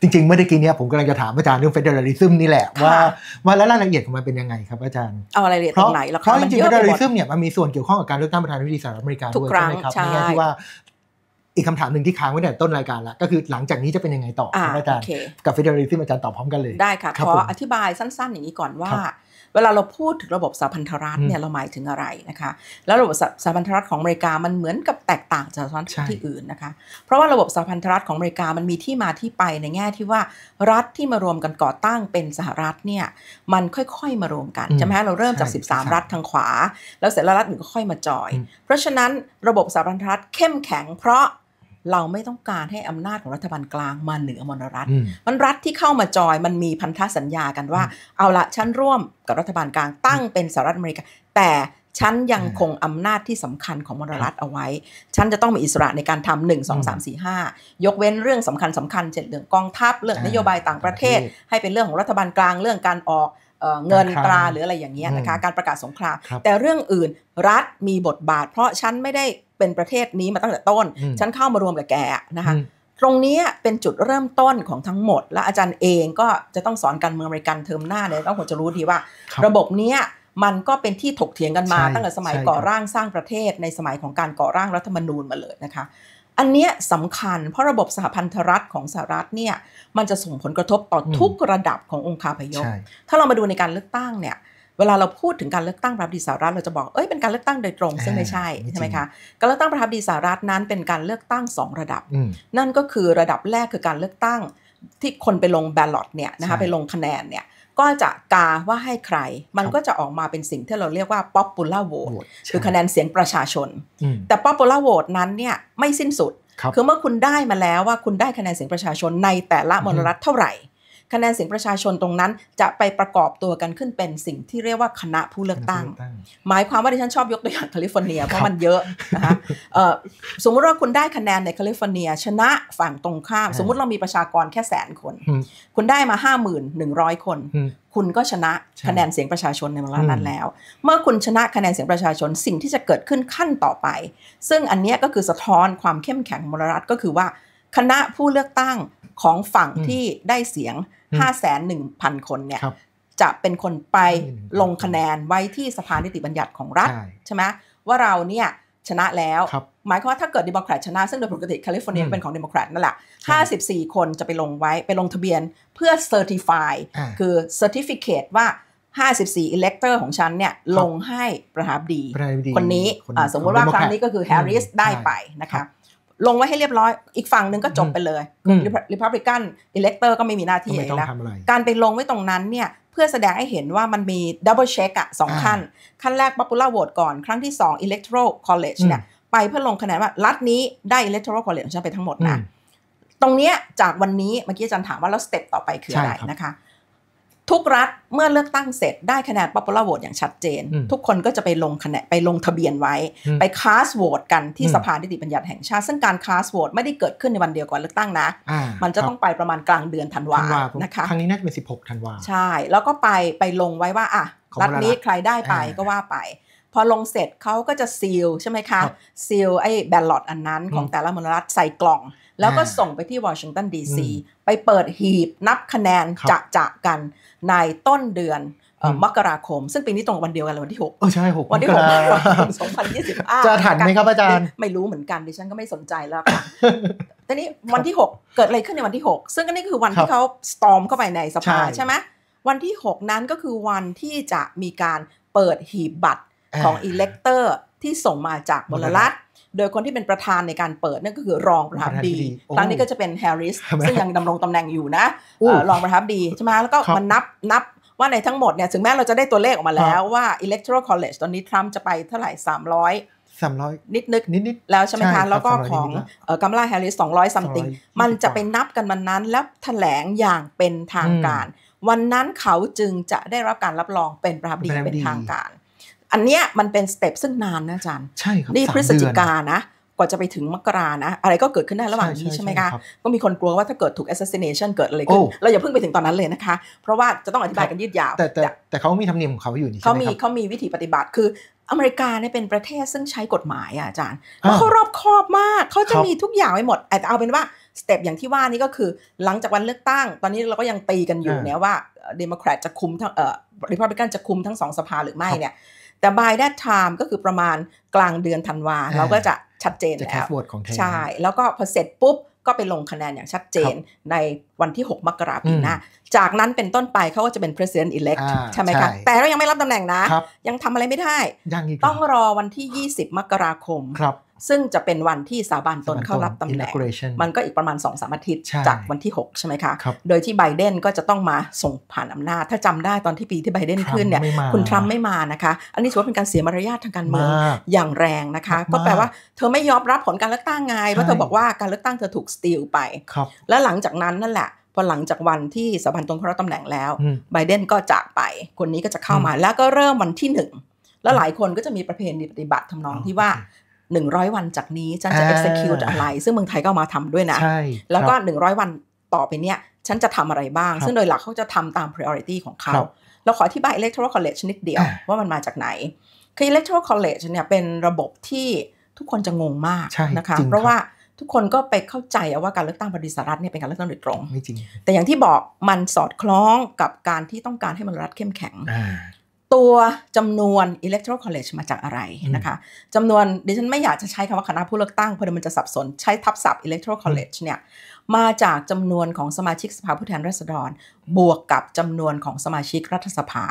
จริง ๆ เมื่อกี้เนี่ยผมกำลังจะถามอาจารย์เรื่องเฟเดอรัลิซึมนี่แหละว่าว่าแล้วรายละเอียดของมันเป็นยังไงครับอาจารย์เอารายละเอียดตรงไหนเพราะจริงๆเฟเดอรัลิซึมเนี่ยมันมีส่วนเกี่ยวข้องกับการเลือกตั้งประธานาธิบดีสหรัฐอเมริกาด้วยใช่ไหมครับในแง่ที่ว่าอีกคำถามหนึ่งที่ค้างไว้ในต้นรายการละก็คือหลังจากนี้จะเป็นยังไงต่ออาจารย์กับเฟเดอรัลิซึมอาจารย์ตอบพร้อมกันเลยได้ค่ะขออธิบายสั้นๆ อย่างนี้ก่อนว่าเวลาเราพูดถึงระบบสาพันธรัฐเนี่ยเราหมายถึงอะไรนะคะแล้วระบบสาพันธรัฐของอเมริกามันเหมือนกับแตกต่างจากสาพันธรัฐที่อื่นนะคะ เพราะว่าระบบสาพันธรัฐของอเมริกามันมีที่มาที่ไปในแง่ที่ว่า รัฐที่มารวมกันก่อตั้งเป็นสหรัฐเนี่ยมันค่อยๆมารวมกันใช่ไหมเราเริ่มจาก 13 รัฐทางขวา แล้วเสร็จแล้วรัฐอื่นก็ค่อยมาจอยเพราะฉะนั้นระบบสาพันธรัฐเข้มแข็งเพราะเราไม่ต้องการให้อำนาจของรัฐบาลกลางมาเหนือมนรัฐมันรัฐที่เข้ามาจอยมันมีพันธสัญญากันว่า เอาละฉันร่วมกับรัฐบาลกลางตั้งเป็นสหรัฐอเมริกาแต่ฉันยังคงอำนาจที่สำคัญของมนรัฐเอาไว้ ฉันจะต้องมีอิสระในการทำหนึ่งสองสามสี่ห้ายกเว้นเรื่องสำคัญสำคัญเช่นเรื่องกองทัพเรื่องนโยบายต่างประเทศ ให้เป็นเรื่องของรัฐบาลกลางเรื่องการออกเงินตรา หรืออะไรอย่างเงี้ยนะคะการประกาศสงครามแต่เรื่องอื่นรัฐมีบทบาท เพราะฉันไม่ได้เป็นประเทศนี้มาตั้งแต่ต้นฉันเข้ามารวมกับแกนะคะตรงนี้เป็นจุดเริ่มต้นของทั้งหมด และอาจารย์เองก็จะต้องสอนการเมืองอเมริกันเทอมหน้าเนี่ยต้องควรจะรู้ดีว่า ระบบเนี้ยมันก็เป็นที่ถกเถียงกันมา ตั้งแต่สมัยก่อร่างสร้างประเทศในสมัยของการก่อร่างรัฐธรรมนูญมาเลยนะคะอันเนี้ยสำคัญเพราะระบบสหพันธรัฐของสหรัฐเนี่ยมันจะส่งผลกระทบต่อทุกระดับขององค์คาพยพถ้าเรามาดูในการเลือกตั้งเนี่ยเวลาเราพูดถึงการเลือกตั้งประธานดีสหรัฐเราจะบอกเอ้ย เป็นการเลือกตั้งโดยตรงซึ่งไม่ใช่ใช่ไหมคะการเลือกตั้งประธานดีสหรัฐนั้น เป็นการเลือกตั้ง 2 ระดับ นั่นก็คือระดับแรกคือการเลือกตั้งที่คนไปลงแบลลอตเนี่ยนะคะไปลงคะแนนเนี่ยก็จะกาว่าให้ใคร มันก็จะออกมาเป็นสิ่งที่เราเรียกว่า popular vote คือคะแนนเสียงประชาชน แต่ popular vote นั้นเนี่ยไม่สิ้นสุดคือเมื่อคุณได้มาแล้วว่าคุณได้คะแนนเสียงประชาชนในแต่ละมณรลเท่าไหร่คะแนนเสียงประชาชนตรงนั้น จะไปประกอบตัวกันขึ้นเป็นสิ่งที่เรียกว่าคณะผู้เลือกตั้ง หมายความว่าดิฉันชอบยกตัวอย่างแคลิฟอร์เนียเพราะมันเยอะนะคะสมมุติว่าคุณได้คะแนนในแคลิฟอร์เนีย ชนะฝั่งตรงข้าม สมมุติเรามีประชากรแค่แสนคน คุณได้มา51,100 คน คุณก็ชนะคะแนนเสียงประชาชนในเวลานั้นแล้ว เมื่อคุณชนะคะแนนเสียงประชาชนสิ่งที่จะเกิดขึ้นขั้นต่อไป ซึ่งอันนี้ก็คือสะท้อนความเข้มแข็งมรรัฐก็คือว่าคณะผู้เลือกตั้งของฝั่งที่ได้เสียงห้าแสนหนึ่งพันคนเนี่ย จะเป็นคนไปลงคะแนนไว้ที่สภานิติบัญญัติของรัฐ ใช่ไหมว่าเราเนี่ย ชนะแล้ว หมายความว่าถ้าเกิดเดโมแครตชนะ ซึ่งโดยปกติแคลิฟอร์เนียเป็นของเดโมแครตนั่นแหละ 54 คนจะไปลงไว้ไปลงทะเบียนเพื่อเซอร์ติฟายคือเซอร์ติฟิเคตว่า 54อิเล็กเตอร์ของฉันเนี่ย ลงให้ประธานดีคนนี้สมมติว่าครั้งนี้ก็คือแฮร์ริสได้ไปนะคะลงไว้ให้เรียบร้อย อีกฝั่งหนึ่งก็จบไปเลยริพับลิกันอิเล็กเตอร์ก็ไม่มีหน้าที่อะไรการไปลงไว้ตรงนั้นเนี่ยเพื่อแสดงให้เห็นว่ามันมีดับเบิลเช็คอะสองขั้น ขั้นแรกอปปูล่าโหวตก่อน ครั้งที่สอง electoral college เนี่ย ไปเพื่อลงคะแนนว่ารัฐนี้ได้ electoral college ของฉันไปทั้งหมดนะตรงเนี้ยจากวันนี้เมื่อกี้อาจารย์ถามว่าแล้วสเต็ปต่อไปคืออะไรนะคะทุกรัฐเมื่อเลือกตั้งเสร็จได้คะแนน popular vote อย่างชัดเจน ทุกคนก็จะไปลงคะแนนไปลงทะเบียนไว้ไปคาสโหวตกันที่สภานิติบัญญัติแห่งชาติซึ่งการคาสโหวตไม่ได้เกิดขึ้นในวันเดียวก่อนเลือกตั้งนะ มันจะต้องไปประมาณกลางเดือนธันวานะคะครั้งนี้น่าจะเป็น 16ธันวาใช่ แล้วก็ไปไปลงไว้ว่าอ่ะรัฐนี้ใครได้ไปก็ว่าไป พอลงเสร็จเขาก็จะซีลใช่ไหมคะซีลไอ้แบลลอตอันนั้น ของแต่ละมณฑลใส่กล่องแล้วก็ส่งไปที่วอชิงตันดีซีไปเปิดหีบนับคะแนนจะจะกันในต้นเดือนมกราคม ซึ่งปีนี้ตรงวันเดียวกันเลยวันที่6เออใช่6วันที่6มกราคม2025จะถันไหมครับอาจารย์ไม่รู้เหมือนกันดิฉันก็ไม่สนใจแล้วค่ะทีนี้วันที่ 6 เกิดอะไรขึ้นในวันที่ 6 ซึ่งก็นี่คือวันที่เขาสตอมเข้าไปในสภาใช่ไหมวันที่ 6 นั้นก็คือวันที่จะมีการเปิดหีบบัตรของอิเล็กเตอร์ ที่ส่งมาจากบลรัฐโดยคนที่เป็นประธานในการเปิดนั่นก็คือรองประธานดีครั้งนี้ก็จะเป็นแฮร์ริสซึ่งยังดำรงตำแหน่งอยู่นะ รองประธานดีใช่ไหมแล้วก็มันนับนับว่าในทั้งหมดเนี่ยถึงแม้เราจะได้ตัวเลขออกมาแล้วว่า electoral college ตอนนี้ทรัมป์จะไปเท่าไหร่ 300สามร้อยนิดนึกนิดนิดแล้วใช่ไหมคะแล้วก็ของกัมลาแฮร์ริสสองร้อย t h i n g มันจะไปนับกันวันนั้นแล้วแถลงอย่างเป็นทางการ วันนั้นเขาจึงจะได้รับการรับรองเป็นประธานดีเป็นทางการอันเนี้ยมันเป็นสเต็ปซึ่งนานนะอาจารย์ ใช่ครับ นี่พฤศจิกานะ กว่าจะไปถึงมกรานะ อะไรก็เกิดขึ้นได้ระหว่างนี้ใช่ไหมคะก็มีคนกลัวว่าถ้าเกิดถูก assassination เกิดอะไรขึ้นเราอย่าเพิ่งไปถึงตอนนั้นเลยนะคะ เพราะว่าจะต้องอธิบายกันยืดยาว แต่แต่แต่เขามีธรรมเนียมของเขาอยู่นี่เขามีเขามีวิธีปฏิบัติ คืออเมริกาเนี่ยเป็นประเทศซึ่งใช้กฎหมายอ่ะอาจารย์เขารอบคอบมาก เขาจะมีทุกอย่างไว้หมดแต่เอาเป็นว่าสเต็ปอย่างที่ว่านี่ก็คือหลังจากวันเลือกตั้ง ตอนนี้เราก็ยังตีกันอยู่เนี่ยว่าเดโมแครตจะคุมทั้งเอ่อริพับลิกันจะคุมทั้งสองสภาหรือไม่เนี่ยแต่ by that time ก็คือประมาณกลางเดือนธันวาเราก็จะชัดเจนแล้ว ใช่ แล้วก็พอเสร็จปุ๊บ ก็ไปลงคะแนน อย่างชัดเจนในวันที่ 6 มกราปีนะจากนั้นเป็นต้นไปเขาก็จะเป็น president elect ใช่ไหมคะแต่เรายังไม่รับตำแหน่งนะ ยังทำอะไรไม่ได้ ต้องรอวันที่ 20 มกราคมซึ่งจะเป็นวันที่สาบานตนเข้ารับตำแหน่ง มันก็อีกประมาณ2อสามอาทิตย์จากวันที่ 6 ใช่ไหมคะ โดยที่ไบเดนก็จะต้องมาส่งผ่านอำนาจ ถ้าจำได้ตอนที่ปีที่ไบเดนขึ้นเนี่ย คุณทรัมป์ไม่มา นะคะ อันนี้ถือว่าเป็นการเสียมารยาททางการเมืองอย่างแรงนะคะ ก็แปลว่า เธอไม่ยอมรับผลการเลือกตั้งไง เพราะเธอบอกว่าการเลือกตั้งเธอถูกสตีลไปแล้วหลังจากนั้นนั่นแหละ พอหลังจากวันที่สาบานตนเข้ารับตำแหน่งแล้ว ไบเดนก็จากไป คนนี้ก็จะเข้ามา แล้วก็เริ่มวันที่หนึ่งแล้วหลายคนก็จะมีประเพณีปฏิบัติทำนองที่ว่าหนึ่งร้อยวันจากนี้ฉันจะ execute อะไร ซึ่งเมืองไทยก็มาทำด้วยนะ แล้วก็หนึ่งร้อยวันต่อไปเนี้ยฉันจะทำอะไรบ้าง ซึ่งโดยหลักเขาจะทำตาม priority ของเขาเราขออธิบาย electoral college นิดเดียวว่ามันมาจากไหนคือ electoral college เนี่ยเป็นระบบที่ทุกคนจะงงมากนะคะ เพราะว่าทุกคนก็ไปเข้าใจว่าการเลือกตั้งบริสารัฐเนี่ยเป็นการเลือกตั้งโดยตรงไม่จริงแต่อย่างที่บอกมันสอดคล้องกับการที่ต้องการให้มันรัฐเข้มแข็งตัวจำนวน electoral college มาจากอะไรนะคะจำนวนดิฉันไม่อยากจะใช้คำว่าคณะผู้เลือกตั้ง เพราะมันจะสับสน ใช้ทับศัพท์ electoral college เนี่ยมาจากจำนวนของสมาชิกสภาผู้แทนราษฎร บวกกับจำนวนของสมาชิกรัฐสภา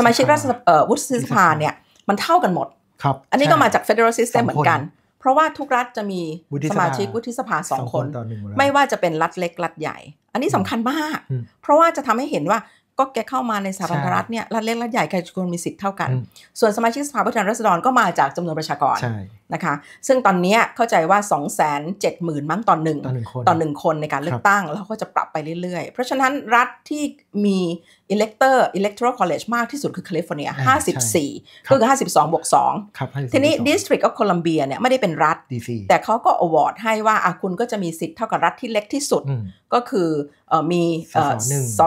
สมาชิกรัฐวุฒิสภาเนี่ยมันเท่ากันหมดครับอันนี้ก็มาจาก federal system เหมือนกัน เพราะว่าทุกรัฐจะมีสมาชิกวุฒิสภาสองคน ไม่ว่าจะเป็นรัฐเล็กรัฐใหญ่ อันนี้สำคัญมากเพราะว่าจะทำให้เห็นว่าก็แกเข้ามาในสาพันธรัฐเนี่ย รัฐ เล็กรัฐใหญ่ใครทุกคนมีสิทธิ์เท่ากัน ส่วนสมาชิกสภาผู้แทนราษฎรก็มาจากจำนวนประชากรนะคะซึ่งตอนนี้เข้าใจว่า 2 7 0 0 0 0 มั้งตอนหนึ่งตอนหนึ่งคนตอนหนึ่งคนในการเลือกตั้งแล้วก็จะปรับไปเรื่อยๆ เพราะฉะนั้นรัฐที่มีอิเล็กเตอร์อิเล็กทรอ college มากที่สุดคือแคลิฟอร์เนีย 54ก็คือ 52 บวก 2 ทีนี้ District of Columbia เนี่ยไม่ได้เป็นรัฐ แต่เขาก็อวอร์ดให้ว่าคุณก็จะมีสิทธิ์เท่ากับรัฐที่เล็กที่สุดก็คือมีสส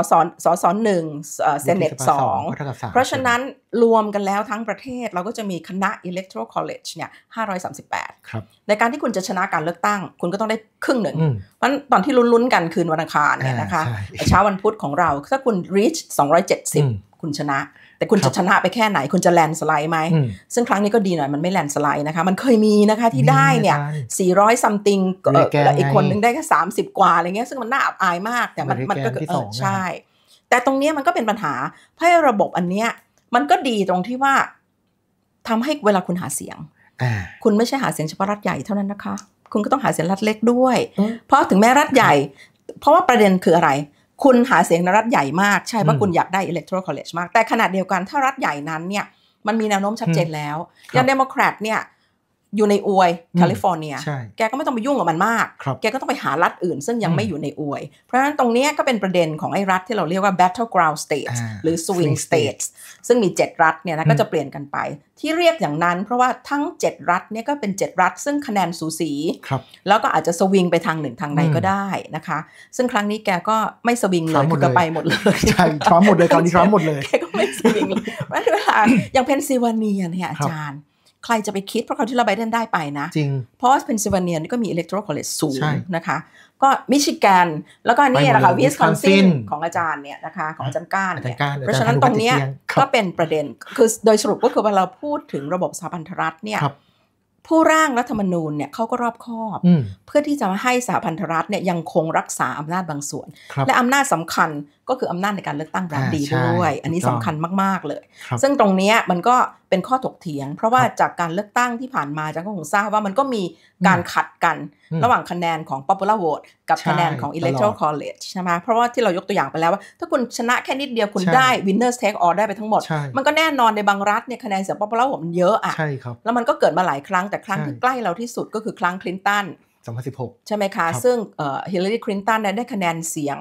สสหนึ่งเซเนตสองเพราะฉะนั้นรวมกันแล้วทั้งประเทศเราก็จะมีคณะ electoral college เนี่ย538 ครับ ในการที่คุณจะชนะการเลือกตั้ง คุณก็ต้องได้ครึ่งหนึ่งเพราะตอนที่ลุ้นๆกันคืนวันอังคารเนี่ยนะคะเช้าวันพุธของเรา ถ้าคุณ reach 270 คุณชนะ แต่คุณจะชนะไปแค่ไหน คุณจะแลนสไลด์ไหมซึ่งครั้งนี้ก็ดีหน่อยมันไม่แลนสไลด์นะคะมันเคยมีนะคะที่ได้เนี่ย400 something อีกคนนึงได้แค่30 กว่าอะไรเงี้ยซึ่งมันน่าอับอายมากแต่มันก็ใช่ แต่ตรงนี้มันก็เป็นปัญหาเพราะระบบอันเนี้ยมันก็ดีตรงที่ว่าทำให้เวลาคุณหาเสียง คุณไม่ใช่หาเสียงเฉพาะรัฐใหญ่เท่านั้นนะคะ คุณก็ต้องหาเสียงรัฐเล็กด้วย เพราะถึงแม้รัฐใหญ่ เพราะว่าประเด็นคืออะไร คุณหาเสียงในรัฐใหญ่มาก ใช่เพราะคุณอยากได้ electoral college มาก แต่ขนาดเดียวกัน ถ้ารัฐใหญ่นั้นเนี่ย มันมีแนวโน้มชัดเจนแล้วอย่างเดโมแครตเนี่ยอยู่ในอวยแคลิฟอร์เนีย แกก็ไม่ต้องไปยุ่งกับมันมากแกก็ต้องไปหารัฐอื่น ซึ่งยังไม่อยู่ในอวย เพราะฉะนั้นตรงนี้ก็เป็นประเด็นของไอ้รัฐที่เราเรียกว่า battleground states หรือ swing states ซึ่งมี 7 รัฐเนี่ยนะก็จะเปลี่ยนกันไป ที่เรียกอย่างนั้น เพราะว่าทั้ง 7 รัฐเนี่ยก็เป็น 7 รัฐซึ่งคะแนนสูสี แล้วก็อาจจะสวิงไปทางหนึ่งทางใดก็ได้นะคะ ซึ่งครั้งนี้แกก็ไม่สวิงเลยก็ไปหมดเลย ใช่ทั้งหมดเลยตอนนี้ทั้งหมดเลยแกก็ไม่สวิงเพราะเวลาอย่างเพนซิลเวเนียเนี่ยอาจารย์ใครจะไปคิด เพราะเขาที่เราไบเดนได้ไปนะจริงเพราะว่าเพนซิลเวเนียนี่ก็มีอิเล็กโทรคอลเลจสูงนะคะ ก็มิชิแกนแล้วก็นี่นะคะวิสคอนซินของอาจารย์เนี่ยนะคะ ของอาจารย์ก้านเนี่ยเพราะฉะนั้นตรงนี้ก็เป็นประเด็นคือโดยสรุปก็คือเวลาพูดถึงระบบสาพันธรัฐเนี่ยผู้ร่างรัฐธรรมนูญเนี่ยเขาก็รอบคอบ เพื่อที่จะให้สาพันธรัฐเนี่ยยังคงรักษาอำนาจบางส่วนและอำนาจสำคัญก็คืออำนาจในการเลือกตั้งแบบดีด้วย อันนี้สำคัญมาก ๆ เลย ซึ่งตรงนี้มันก็เป็นข้อถกเถียง เพราะว่าจากการเลือกตั้งที่ผ่านมาจากก็คงทราบว่ามันก็มีการขัดกันระหว่างคะแนนของ popular vote กับคะแนนของ electoral college ใช่ไหมเพราะว่าที่เรายกตัวอย่างไปแล้วว่า ถ้าคุณชนะแค่นิดเดียวคุณได้ winners take all ได้ไปทั้งหมด มันก็แน่นอนในบางรัฐเนี่ยคะแนนเสียง popular vote มันเยอะอ่ะแล้วมันก็เกิดมาหลายครั้งแต่ครั้งที่ใกล้เราที่สุดก็คือครั้งคลินตัน2016ใช่ไหมคะ ซึ่งฮิลลารีคลินตันได้คะแนนเสียง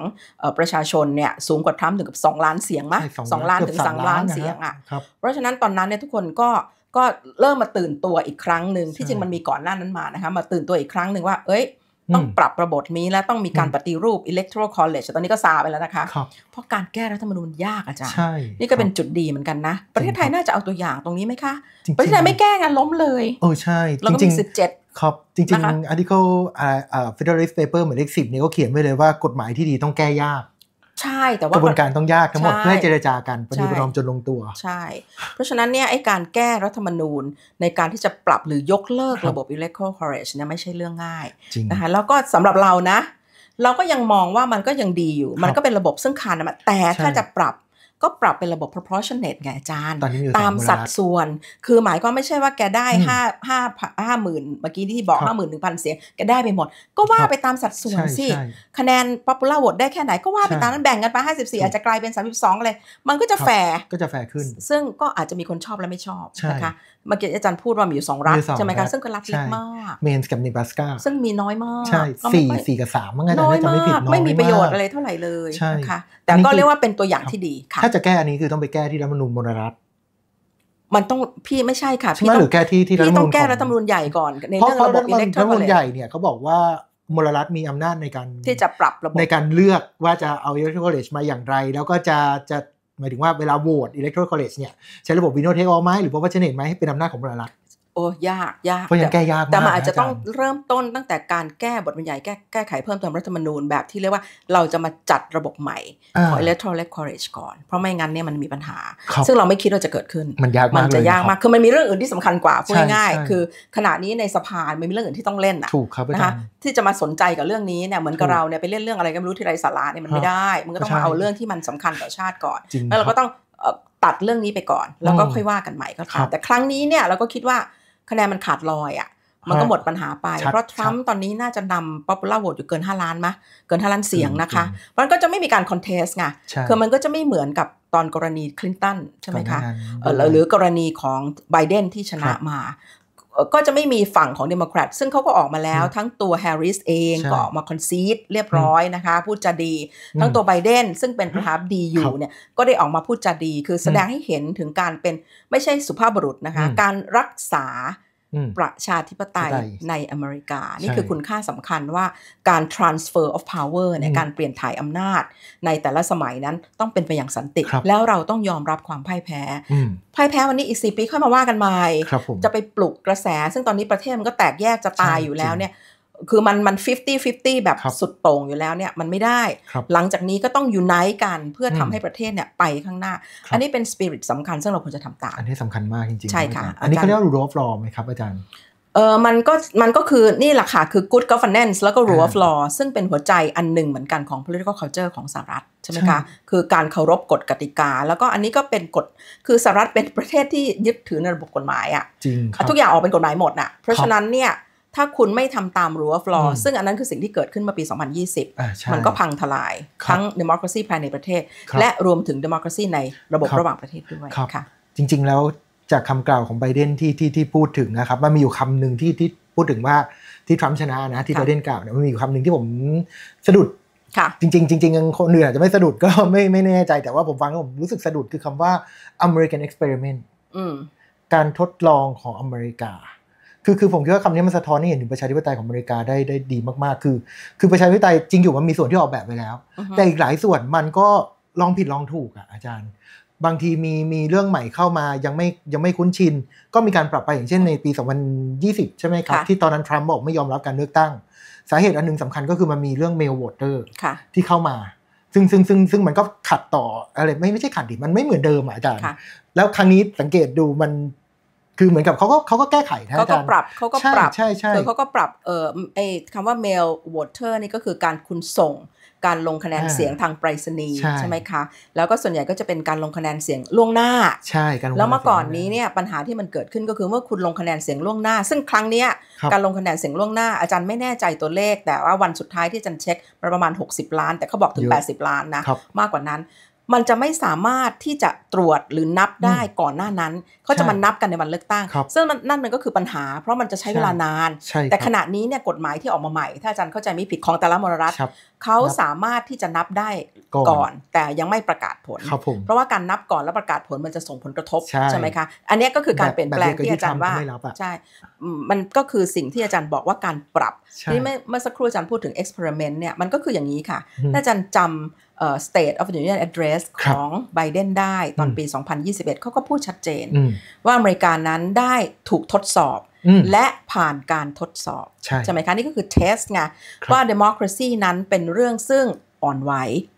ประชาชนเนี่ยสูงกว่าทรัมป์ถึงกับ 2 ล้านเสียงมั้ยล้านถึง 3 ล้านเสียงอ่ะเพราะฉะนั้นตอนนั้นเนี่ยทุกคนก็ก็เริ่มมาตื่นตัวอีกครั้งหนึ่ง ที่จริงมันมีก่อนหน้านั้นมานะคะมาตื่นตัวอีกครั้งหนึ่งว่า เอ้ยต้องปรับระบบนี้แล้วต้องมีการปฏิรูปอิเล็กโทรคอลเลจตอนนี้ก็ซาไปแล้วนะคะเพราะการแก้รัฐธรรมนูญยากอาจารย์นี่ก็เป็นจุดดีเหมือนกันนะ ประเทศไทยน่าจะเอาตัวอย่างตรงนี้ไหมคะประเทศไทยไม่แก้งานล้มเลยเออใช่จริงๆสิบเจ็ดครับจริงๆ article อ่า f e d e r a l i s เป a p e r เหมือนเลขสิบเนี่ยก็เขียนไว้เลยว่ากฎหมายที่ดีต้องแก้ยาก ใช่ แต่ว่ากระบวนการต้องยากทั้งหมดเพื่อเจรจากันประนีประนอมจนลงตัว ใช่ เพราะฉะนั้นเนี่ยไอ้การแก้รัฐธรรมนูญในการที่จะปรับหรือยกเลิกระบบอิเล็กทรอนิกส์เนี่ยไม่ใช่เรื่องง่ายนะคะแล้วก็สำหรับเรานะ เราก็ยังมองว่ามันก็ยังดีอยู่มันก็เป็นระบบซึ่งคานมาแต่ถ้าจะปรับก็ปรับเป็นระบบ proportionate ไงอาจารย์ ตามสัดส่วน คือหมายก็ไม่ใช่ว่าแกได้ห้าห้าห้าหมื่นเมื่อกี้ที่บอกห้าหมื่นหนึ่งพันเสียงแกได้ไปหมด ก็ว่าไปตามสัดส่วนสิ คะแนน popular vote ได้แค่ไหนก็ว่าไปตามนั้นแบ่งกันไปห้าสิบสี่อาจจะกลายเป็นสามสิบสองเลย มันก็จะแฝงก็จะแฝงขึ้น ซึ่งก็อาจจะมีคนชอบและไม่ชอบนะคะเมื่อกี้อาจารย์พูดว่ามีอยู่สองรัฐ ใช่ไหมคะซึ่งก็รัฐเล็กมากเมนส์กับเนบาสกาซึ่งมีน้อยมากใช่สี่สี่กับสามมั้งอาจารย์ไม่ผิดน้อยไม่มีประโยชน์อะไรเท่าไหร่เลยน่คะแต่ก็เรียกว่าเป็นตัวอย่างที่ดีค่ะ ถ้าจะแก้อันนี้คือต้องไปแก้ที่รัฐมนูลมนรัฐ มันต้องพี่ไม่ใช่ค่ะ พี่ต้องแก้ที่ที่รัฐมนูลพี่ต้องแก้รัฐมนูลใหญ่ก่อนในเรื่องระบบอิเล็กทรอนิกส์รัฐมนูลใหญ่เนี่ยเขาบอกว่ามลรัฐมีอำนาจในการ ที่จะปรับระบบในการเลือกว่าจะเอาอิเล็กทรอนิกส์มาอย่างไร แล้วก็จะจะหมายถึงว่าเวลาโหวตอิเล็กทรอนิกส์เนี่ย ใช้ระบบวินโนเทคออไหมหรือว่าเชนเนตไหมให้เป็นอำนาจของบริษัทโอ้ยากยากเพราะยังแก้ยากแต่มันอาจจะต้องเริ่มต้นตั้งแต่การแก้บทบรรยัยแก้แก้ไขเพิ่มเติมรัฐธรรมนูญแบบที่เรียกว่าเราจะมาจัดระบบใหม่ ของ electoral college ก่อน เพราะไม่งั้นเนี่ยมันมีปัญหา ซึ่งเราไม่คิดว่าจะเกิดขึ้น มันยากมากมันจะยากมาก คือมันมีเรื่องอื่นที่สำคัญกว่า พูดง่ายๆ คือขณะนี้ในสภามันมีเรื่องอื่นที่ต้องเล่นอ่ะถูกครับนะคะที่จะมาสนใจกับเรื่องนี้เนี่ยเหมือนกับเราเนี่ยไปเล่นเรื่องอะไรก็ไม่รู้ที่ไรสาระเนี่ยมันไม่ได้ มันก็ต้องมาเอาเรื่องที่มันสำคัญต่อชาติก่อนแล้วเราก็ต้องตัดเรื่องนี้ไปก่อน แล้วก็ค่อยว่ากันใหม่ก็ค่ะแต่ครั้งนี้เนี่ยเราก็คิดว่าคะแนนมันขาดลอยอ่ะ มันก็หมดปัญหาไป เพราะทรัมป์ตอนนี้น่าจะนำอปปูล่าโหวตอยู่เกิน 5 ล้านมะ เกินห้าล้านเสียงนะคะมันก็จะไม่มีการคอนเทสไง คือมันก็จะไม่เหมือนกับตอนกรณีคลินตันใช่ไหมคะ หรือกรณีของไบเดนที่ชนะมาก็จะไม่มีฝั่งของเดโมแครตซึ่งเขาก็ออกมาแล้ว ทั้งตัวแฮร์ริสเองก็ออกมาคอนซีดเรียบร้อยนะคะ พูดจาดี ทั้งตัวไบเดนซึ่งเป็นประธานดีอยู่เนี่ย ก็ได้ออกมาพูดจาดี คือแสดงให้เห็นถึงการเป็นไม่ใช่สุภาพบุรุษนะคะ การรักษาประชาธิปไตยในอเมริกา นี่คือคุณค่าสำคัญว่าการ transfer of power ในการเปลี่ยนถ่ายอำนาจในแต่ละสมัยนั้นต้องเป็นไปอย่างสันติ แล้วเราต้องยอมรับความพ่ายแพ้พ่ายแพ้วันนี้อีกสี่ปีค่อยมาว่ากันใหม่จะไปปลุกกระแสซึ่งตอนนี้ประเทศมันก็แตกแยกจะตายอยู่แล้วเนี่ยคือมันมันฟิฟตี้ฟิฟตี้แบบสุดโต่งอยู่แล้วเนี่ยมันไม่ได้ หลังจากนี้ก็ต้องอยู่ไนต์กันเพื่อทำให้ประเทศเนี่ยไปข้างหน้า อันนี้เป็นสปิริตสำคัญซึ่งเราควรจะทำตามอันนี้สำคัญมากจริงๆใช่ค่ะอันนี้เขาเรียกว่ารูลอฟลอไหมครับอาจารย์เออมันก็มันก็คือนี่แหละค่ะคือ good governance แล้วก็ rule of law ซึ่งเป็นหัวใจอันหนึ่งเหมือนกันของ political culture ของสหรัฐใช่ไหมคะคือการเคารพกฎกติกา แล้วก็อันนี้ก็เป็นกฎคือสหรัฐเป็นประเทศที่ยึดถือในระบบกฎหมายอ่ะจริงทุกอย่างออกเป็นกฎหมายหมดอ่ะเพราะฉะนั้นเนี่ยถ้าคุณไม่ทำตามรั้วฟลอซึ่งอันนั้นคือสิ่งที่เกิดขึ้นมาปี 2020 มันก็พังทลายทั้ง democracy ภายในประเทศ และรวมถึง democracy ในระบบระหว่างประเทศด้วยค่ะจริง ๆแล้วจากคำกล่าวของไบเดนที่ที่ที่พูดถึงนะครับมันมีอยู่คำนึงที่ที่พูดถึงว่าที่ทรัมป์ชนะนะที่ไบเดนกล่าวเนี่ยมันมีอยู่คำหนึ่งที่ผมสะดุดจริงๆจริงๆคนอื่นอาจจะไม่สะดุดก็ไม่ไม่แน่ใจแต่ว่าผมฟังแล้วผมรู้สึกสะดุดคือคำว่า American experiment การทดลองของอเมริกาคือคือผมคิดว่าคำนี้มันสะท้อนให้เห็นถึงประชาธิปไตยของอเมริกาได้ได้ดีมากๆ คือ คือประชาธิปไตยจริงอยู่มันมีส่วนที่ออกแบบไปแล้ว แต่อีกหลายส่วนมันก็ลองผิดลองถูกอ่ะอาจารย์ บางทีมีมีเรื่องใหม่เข้ามายังไม่ยังไม่คุ้นชิน ก็มีการปรับไปอย่างเช่นในปี 2020ใช่ไหมครับ ที่ตอนนั้นทรัมป์บอกไม่ยอมรับการเลือกตั้ง สาเหตุอันหนึ่งสำคัญก็คือมันมีเรื่องเมลวอเตอร์ที่เข้ามาซึ่งซึ่งซึ่งซึ่งมันก็ขัดต่ออะไรไม่ไม่ใช่ขัดดิมันไม่เหมือนเดิมอาจารย์แล้วครั้งนี้สังเกตดูมันคือเหมือนกับเขาก็เขาก็แก้ไขนะเขาก็ปรับเขาก็ปรับใช่ใช่เขาก็ปรับเออไอคำว่า mail voter นี่ก็คือการคุณส่งการลงคะแนนเสียงทางไปรษณีย์ใช่ไหมคะ แล้วก็ส่วนใหญ่ก็จะเป็นการลงคะแนนเสียงล่วงหน้า ใช่การแล้วเมื่อก่อนนี้เนี่ยปัญหาที่มันเกิดขึ้นก็คือเมื่อคุณลงคะแนนเสียงล่วงหน้า ซึ่งครั้งนี้การลงคะแนนเสียงล่วงหน้าอาจารย์ไม่แน่ใจตัวเลข แต่ว่าวันสุดท้ายที่อาจารย์เช็คประมาณ 60 ล้าน แต่เขาบอกถึง 80 ล้านนะมากกว่านั้นมันจะไม่สามารถที่จะตรวจหรือนับได้ก่อนหน้านั้น เขาจะมานับกันในวันเลือกตั้งซึ่งนั่นมันก็คือปัญหา เพราะมันจะใช้เวลานาน แต่ขณะนี้เนี่ยกฎหมายที่ออกมาใหม่ถ้าอาจารย์เข้าใจไม่ผิดของแต่ละมรรัฐเขาสามารถที่จะนับได้ก่อน แต่ยังไม่ประกาศผลเพราะว่าการนับก่อนแล้วประกาศผลมันจะส่งผลกระทบ ใช่ไหมคะอันนี้ก็คือการเปลี่ยนแปลงที่อาจารย์ว่าใช่มันก็คือสิ่งที่อาจารย์บอกว่าการปรับนี่เมื่อสักครู่อาจารย์พูดถึง experiment เนี่ยมันก็คืออย่างนี้ค่ะ ถ้าอาจารย์จำ state of the union address ของไบเดนได้ตอนปี 2021 เขาก็พูดชัดเจน ว่าอเมริกานั้นได้ถูกทดสอบและผ่านการทดสอบ ใช่ไหมคะ นี่ก็คือเทสไงว่า democracy นั้นเป็นเรื่องซึ่งอ่อนไหว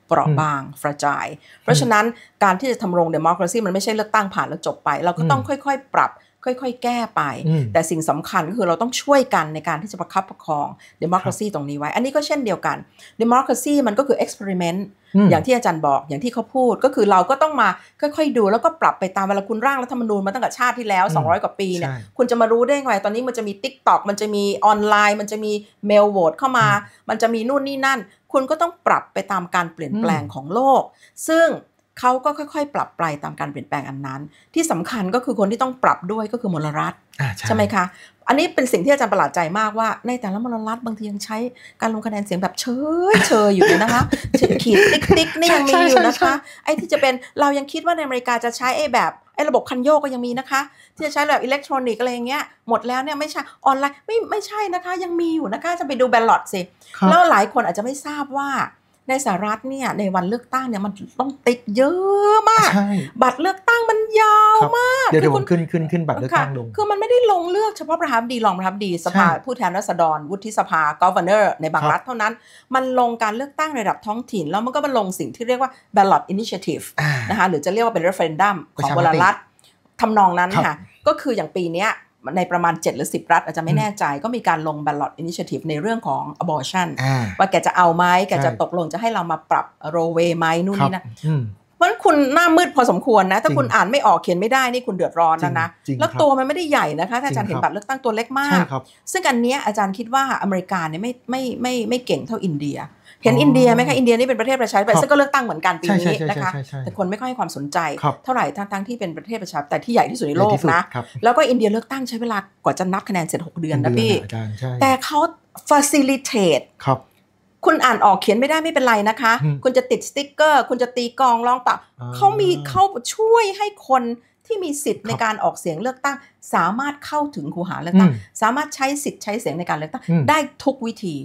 เปราะบางกระจาย เพราะฉะนั้นการที่จะทำรงเดโมคราซีมันไม่ใช่เลือกตั้งผ่านแล้วจบไปเราก็ต้องค่อยๆ ปรับค่อย ๆ แก้ไป แต่สิ่งสำคัญก็คือเราต้องช่วยกันในการที่จะประคับประคองดิม o c รซี y ตรงนี้ไว้ อันนี้ก็เช่นเดียวกันดิม o c รซี y มันก็คือเอ็กซ์เพร์เมนต์อย่างที่อาจารย์บอกอย่างที่เขาพูดก็คือเราก็ต้องมาค่อยๆ ดูแล้วก็ปรับไปตามเวลาคุณร่างรัฐธรรมนูญมาตั้งแต่ชาติที่แล้ว 200 กว่าปีเนี่ยคุณจะมารู้ได้ไงตอนนี้มันจะมีติต t o k มันจะมีออนไลน์มันจะมีเมลโหวตเข้ามา มันจะมีนู่นนี่นั่น คุณก็ต้องปรับไปตามการเปลี่ยนแปลงของโลก ซึ่งเขาก็ค่อยๆ ปรับไปตามการเปลี่ยนแปลงอันนั้น ที่สำคัญก็คือคนที่ต้องปรับด้วยก็คือมลรัฐ ใช่ไหมคะอันนี้เป็นสิ่งที่อาจารย์ประหลาดใจมากว่า ในแต่ละมลรัฐบางทียังใช้ การลงคะแนนเสียง แบบเชยเชยอยู่นะคะขีดติ๊กติ๊กนี่ยังมีอยู่นะคะไอ้ที่จะเป็นเรายังคิดว่าในอเมริกาจะใช้ไอ้แบบไอ้ระบบคันโยกก็ยังมีนะคะ ที่จะใช้แบบอิเล็กทรอนิกส์อะไรอย่างเงี้ยหมดแล้วเนี่ยไม่ใช่ออนไลน์ไม่ไม่ใช่นะคะ ยังมีอยู่นะคะจะไปดูแบลลอตสิแล้วหลายคนอาจจะไม่ทราบว่าในสหรัฐเนี่ยในวันเลือกตั้งเนี่ยมันต้องติดเยอะมาก บัตรเลือกตั้งมันยาวมาก เดี๋ยวุณขึ้นขึ้นขึ้นบัตรเลือกตั้งลง คือมันไม่ได้ลงเลือกเฉพาะประธานดีรองประธานดีสภา ผู้แทนราษฎรวุฒิสภา governor ในบางรัฐเท่านั้น มันลงการเลือกตั้งในระดับท้องถิ่นแล้ว มันก็มาลงสิ่งที่เรียกว่า ballot initiative นะคะหรือจะเรียกว่าเป็น referendum ของบรรัฐทำนองนั้นค่ะ ก็คืออย่างปีนี้ในประมาณ 7 หรือ 10 รัฐอาจจะไม่แน่ใจก็มีการลง ballot initiative ในเรื่องของ abortion ว่าแกจะเอาไหมแกจะตกลงจะให้เรามาปรับโรเวไหมนู่นนี่นะเพราะคุณหน้ามืดพอสมควรนะ ถ้าคุณอ่านไม่ออกเขียนไม่ได้นี่คุณเดือดร้อนแล้วนะแล้วตัวมันไม่ได้ใหญ่นะคะอาจารย์เห็นบัตรเลือกตั้งตัวเล็กมาก ซึ่งอันนี้อาจารย์คิดว่าอเมริกาเนี่ยไม่ไม่ไม่ไม่เก่งเท่าอินเดียเห็นอินเดียไหมคะอินเดียนี่เป็นประเทศประชาธิปไตยซึ่งก็เลือกตั้งเหมือนกันปีนี้นะคะแต่คนไม่ค่อยให้ความสนใจเท่าไหร่ทั้งที่เป็นประเทศประชาธิปไตยที่ใหญ่ที่สุดในโลกนะแล้วก็อินเดียเลือกตั้งใช้เวลากว่าจะนับคะแนนเสร็จ6เดือนนะพี่แต่เขา facilitate ครับคุณอ่านออกเขียนไม่ได้ไม่เป็นไรนะคะ คุณจะติดสติ๊กเกอร์ คุณจะตีกองร้องตป่เขามีเขาช่วยให้คนที่มีสิทธิ์ในการออกเสียงเลือกตั้งสามารถเข้าถึงคูหาเลือกตั้งสามารถใช้สิทธิ์ใช้เสียงในการเลือกตั้งได้ทุกวิธี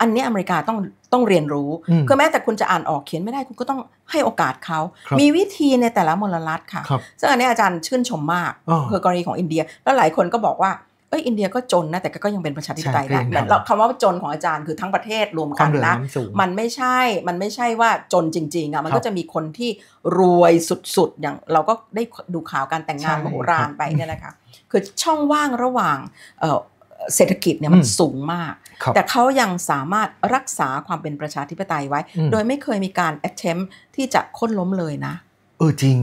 อันนี้อเมริกาต้องต้องเรียนรู้คือแม้แต่คุณจะอ่านออกเขียนไม่ได้คุณก็ต้องให้โอกาสเขา มีวิธีในแต่ละมลรัฐค่ะ ซึ่งอันนี้อาจารย์ชื่นชมมากคือกรณีของอินเดีย แล้วหลายคนก็บอกว่าเอ้ยอินเดียก็จนนะ แต่ก็ยังเป็นประชาธิปไตยนะแราคำว่าจนของอาจารย์คือทั้งประเทศรวมกันนะมันไม่ใช่มันไม่ใช่ว่าจนจริงๆอ่ะมันก็จะมีคนที่รวยสุดๆ อย่างเราก็ได้ดูข่าวการแต่งงานโหราณไปเนี่ยนะคะคือช่องว่างระหว่างเศรษฐกิจเนี่ยมันสูงมาก แต่เขายังสามารถรักษาความเป็นประชาธิปไตยไว้ โดยไม่เคยมีการ attempt ที่จะค้นล้มเลยนะเออจริง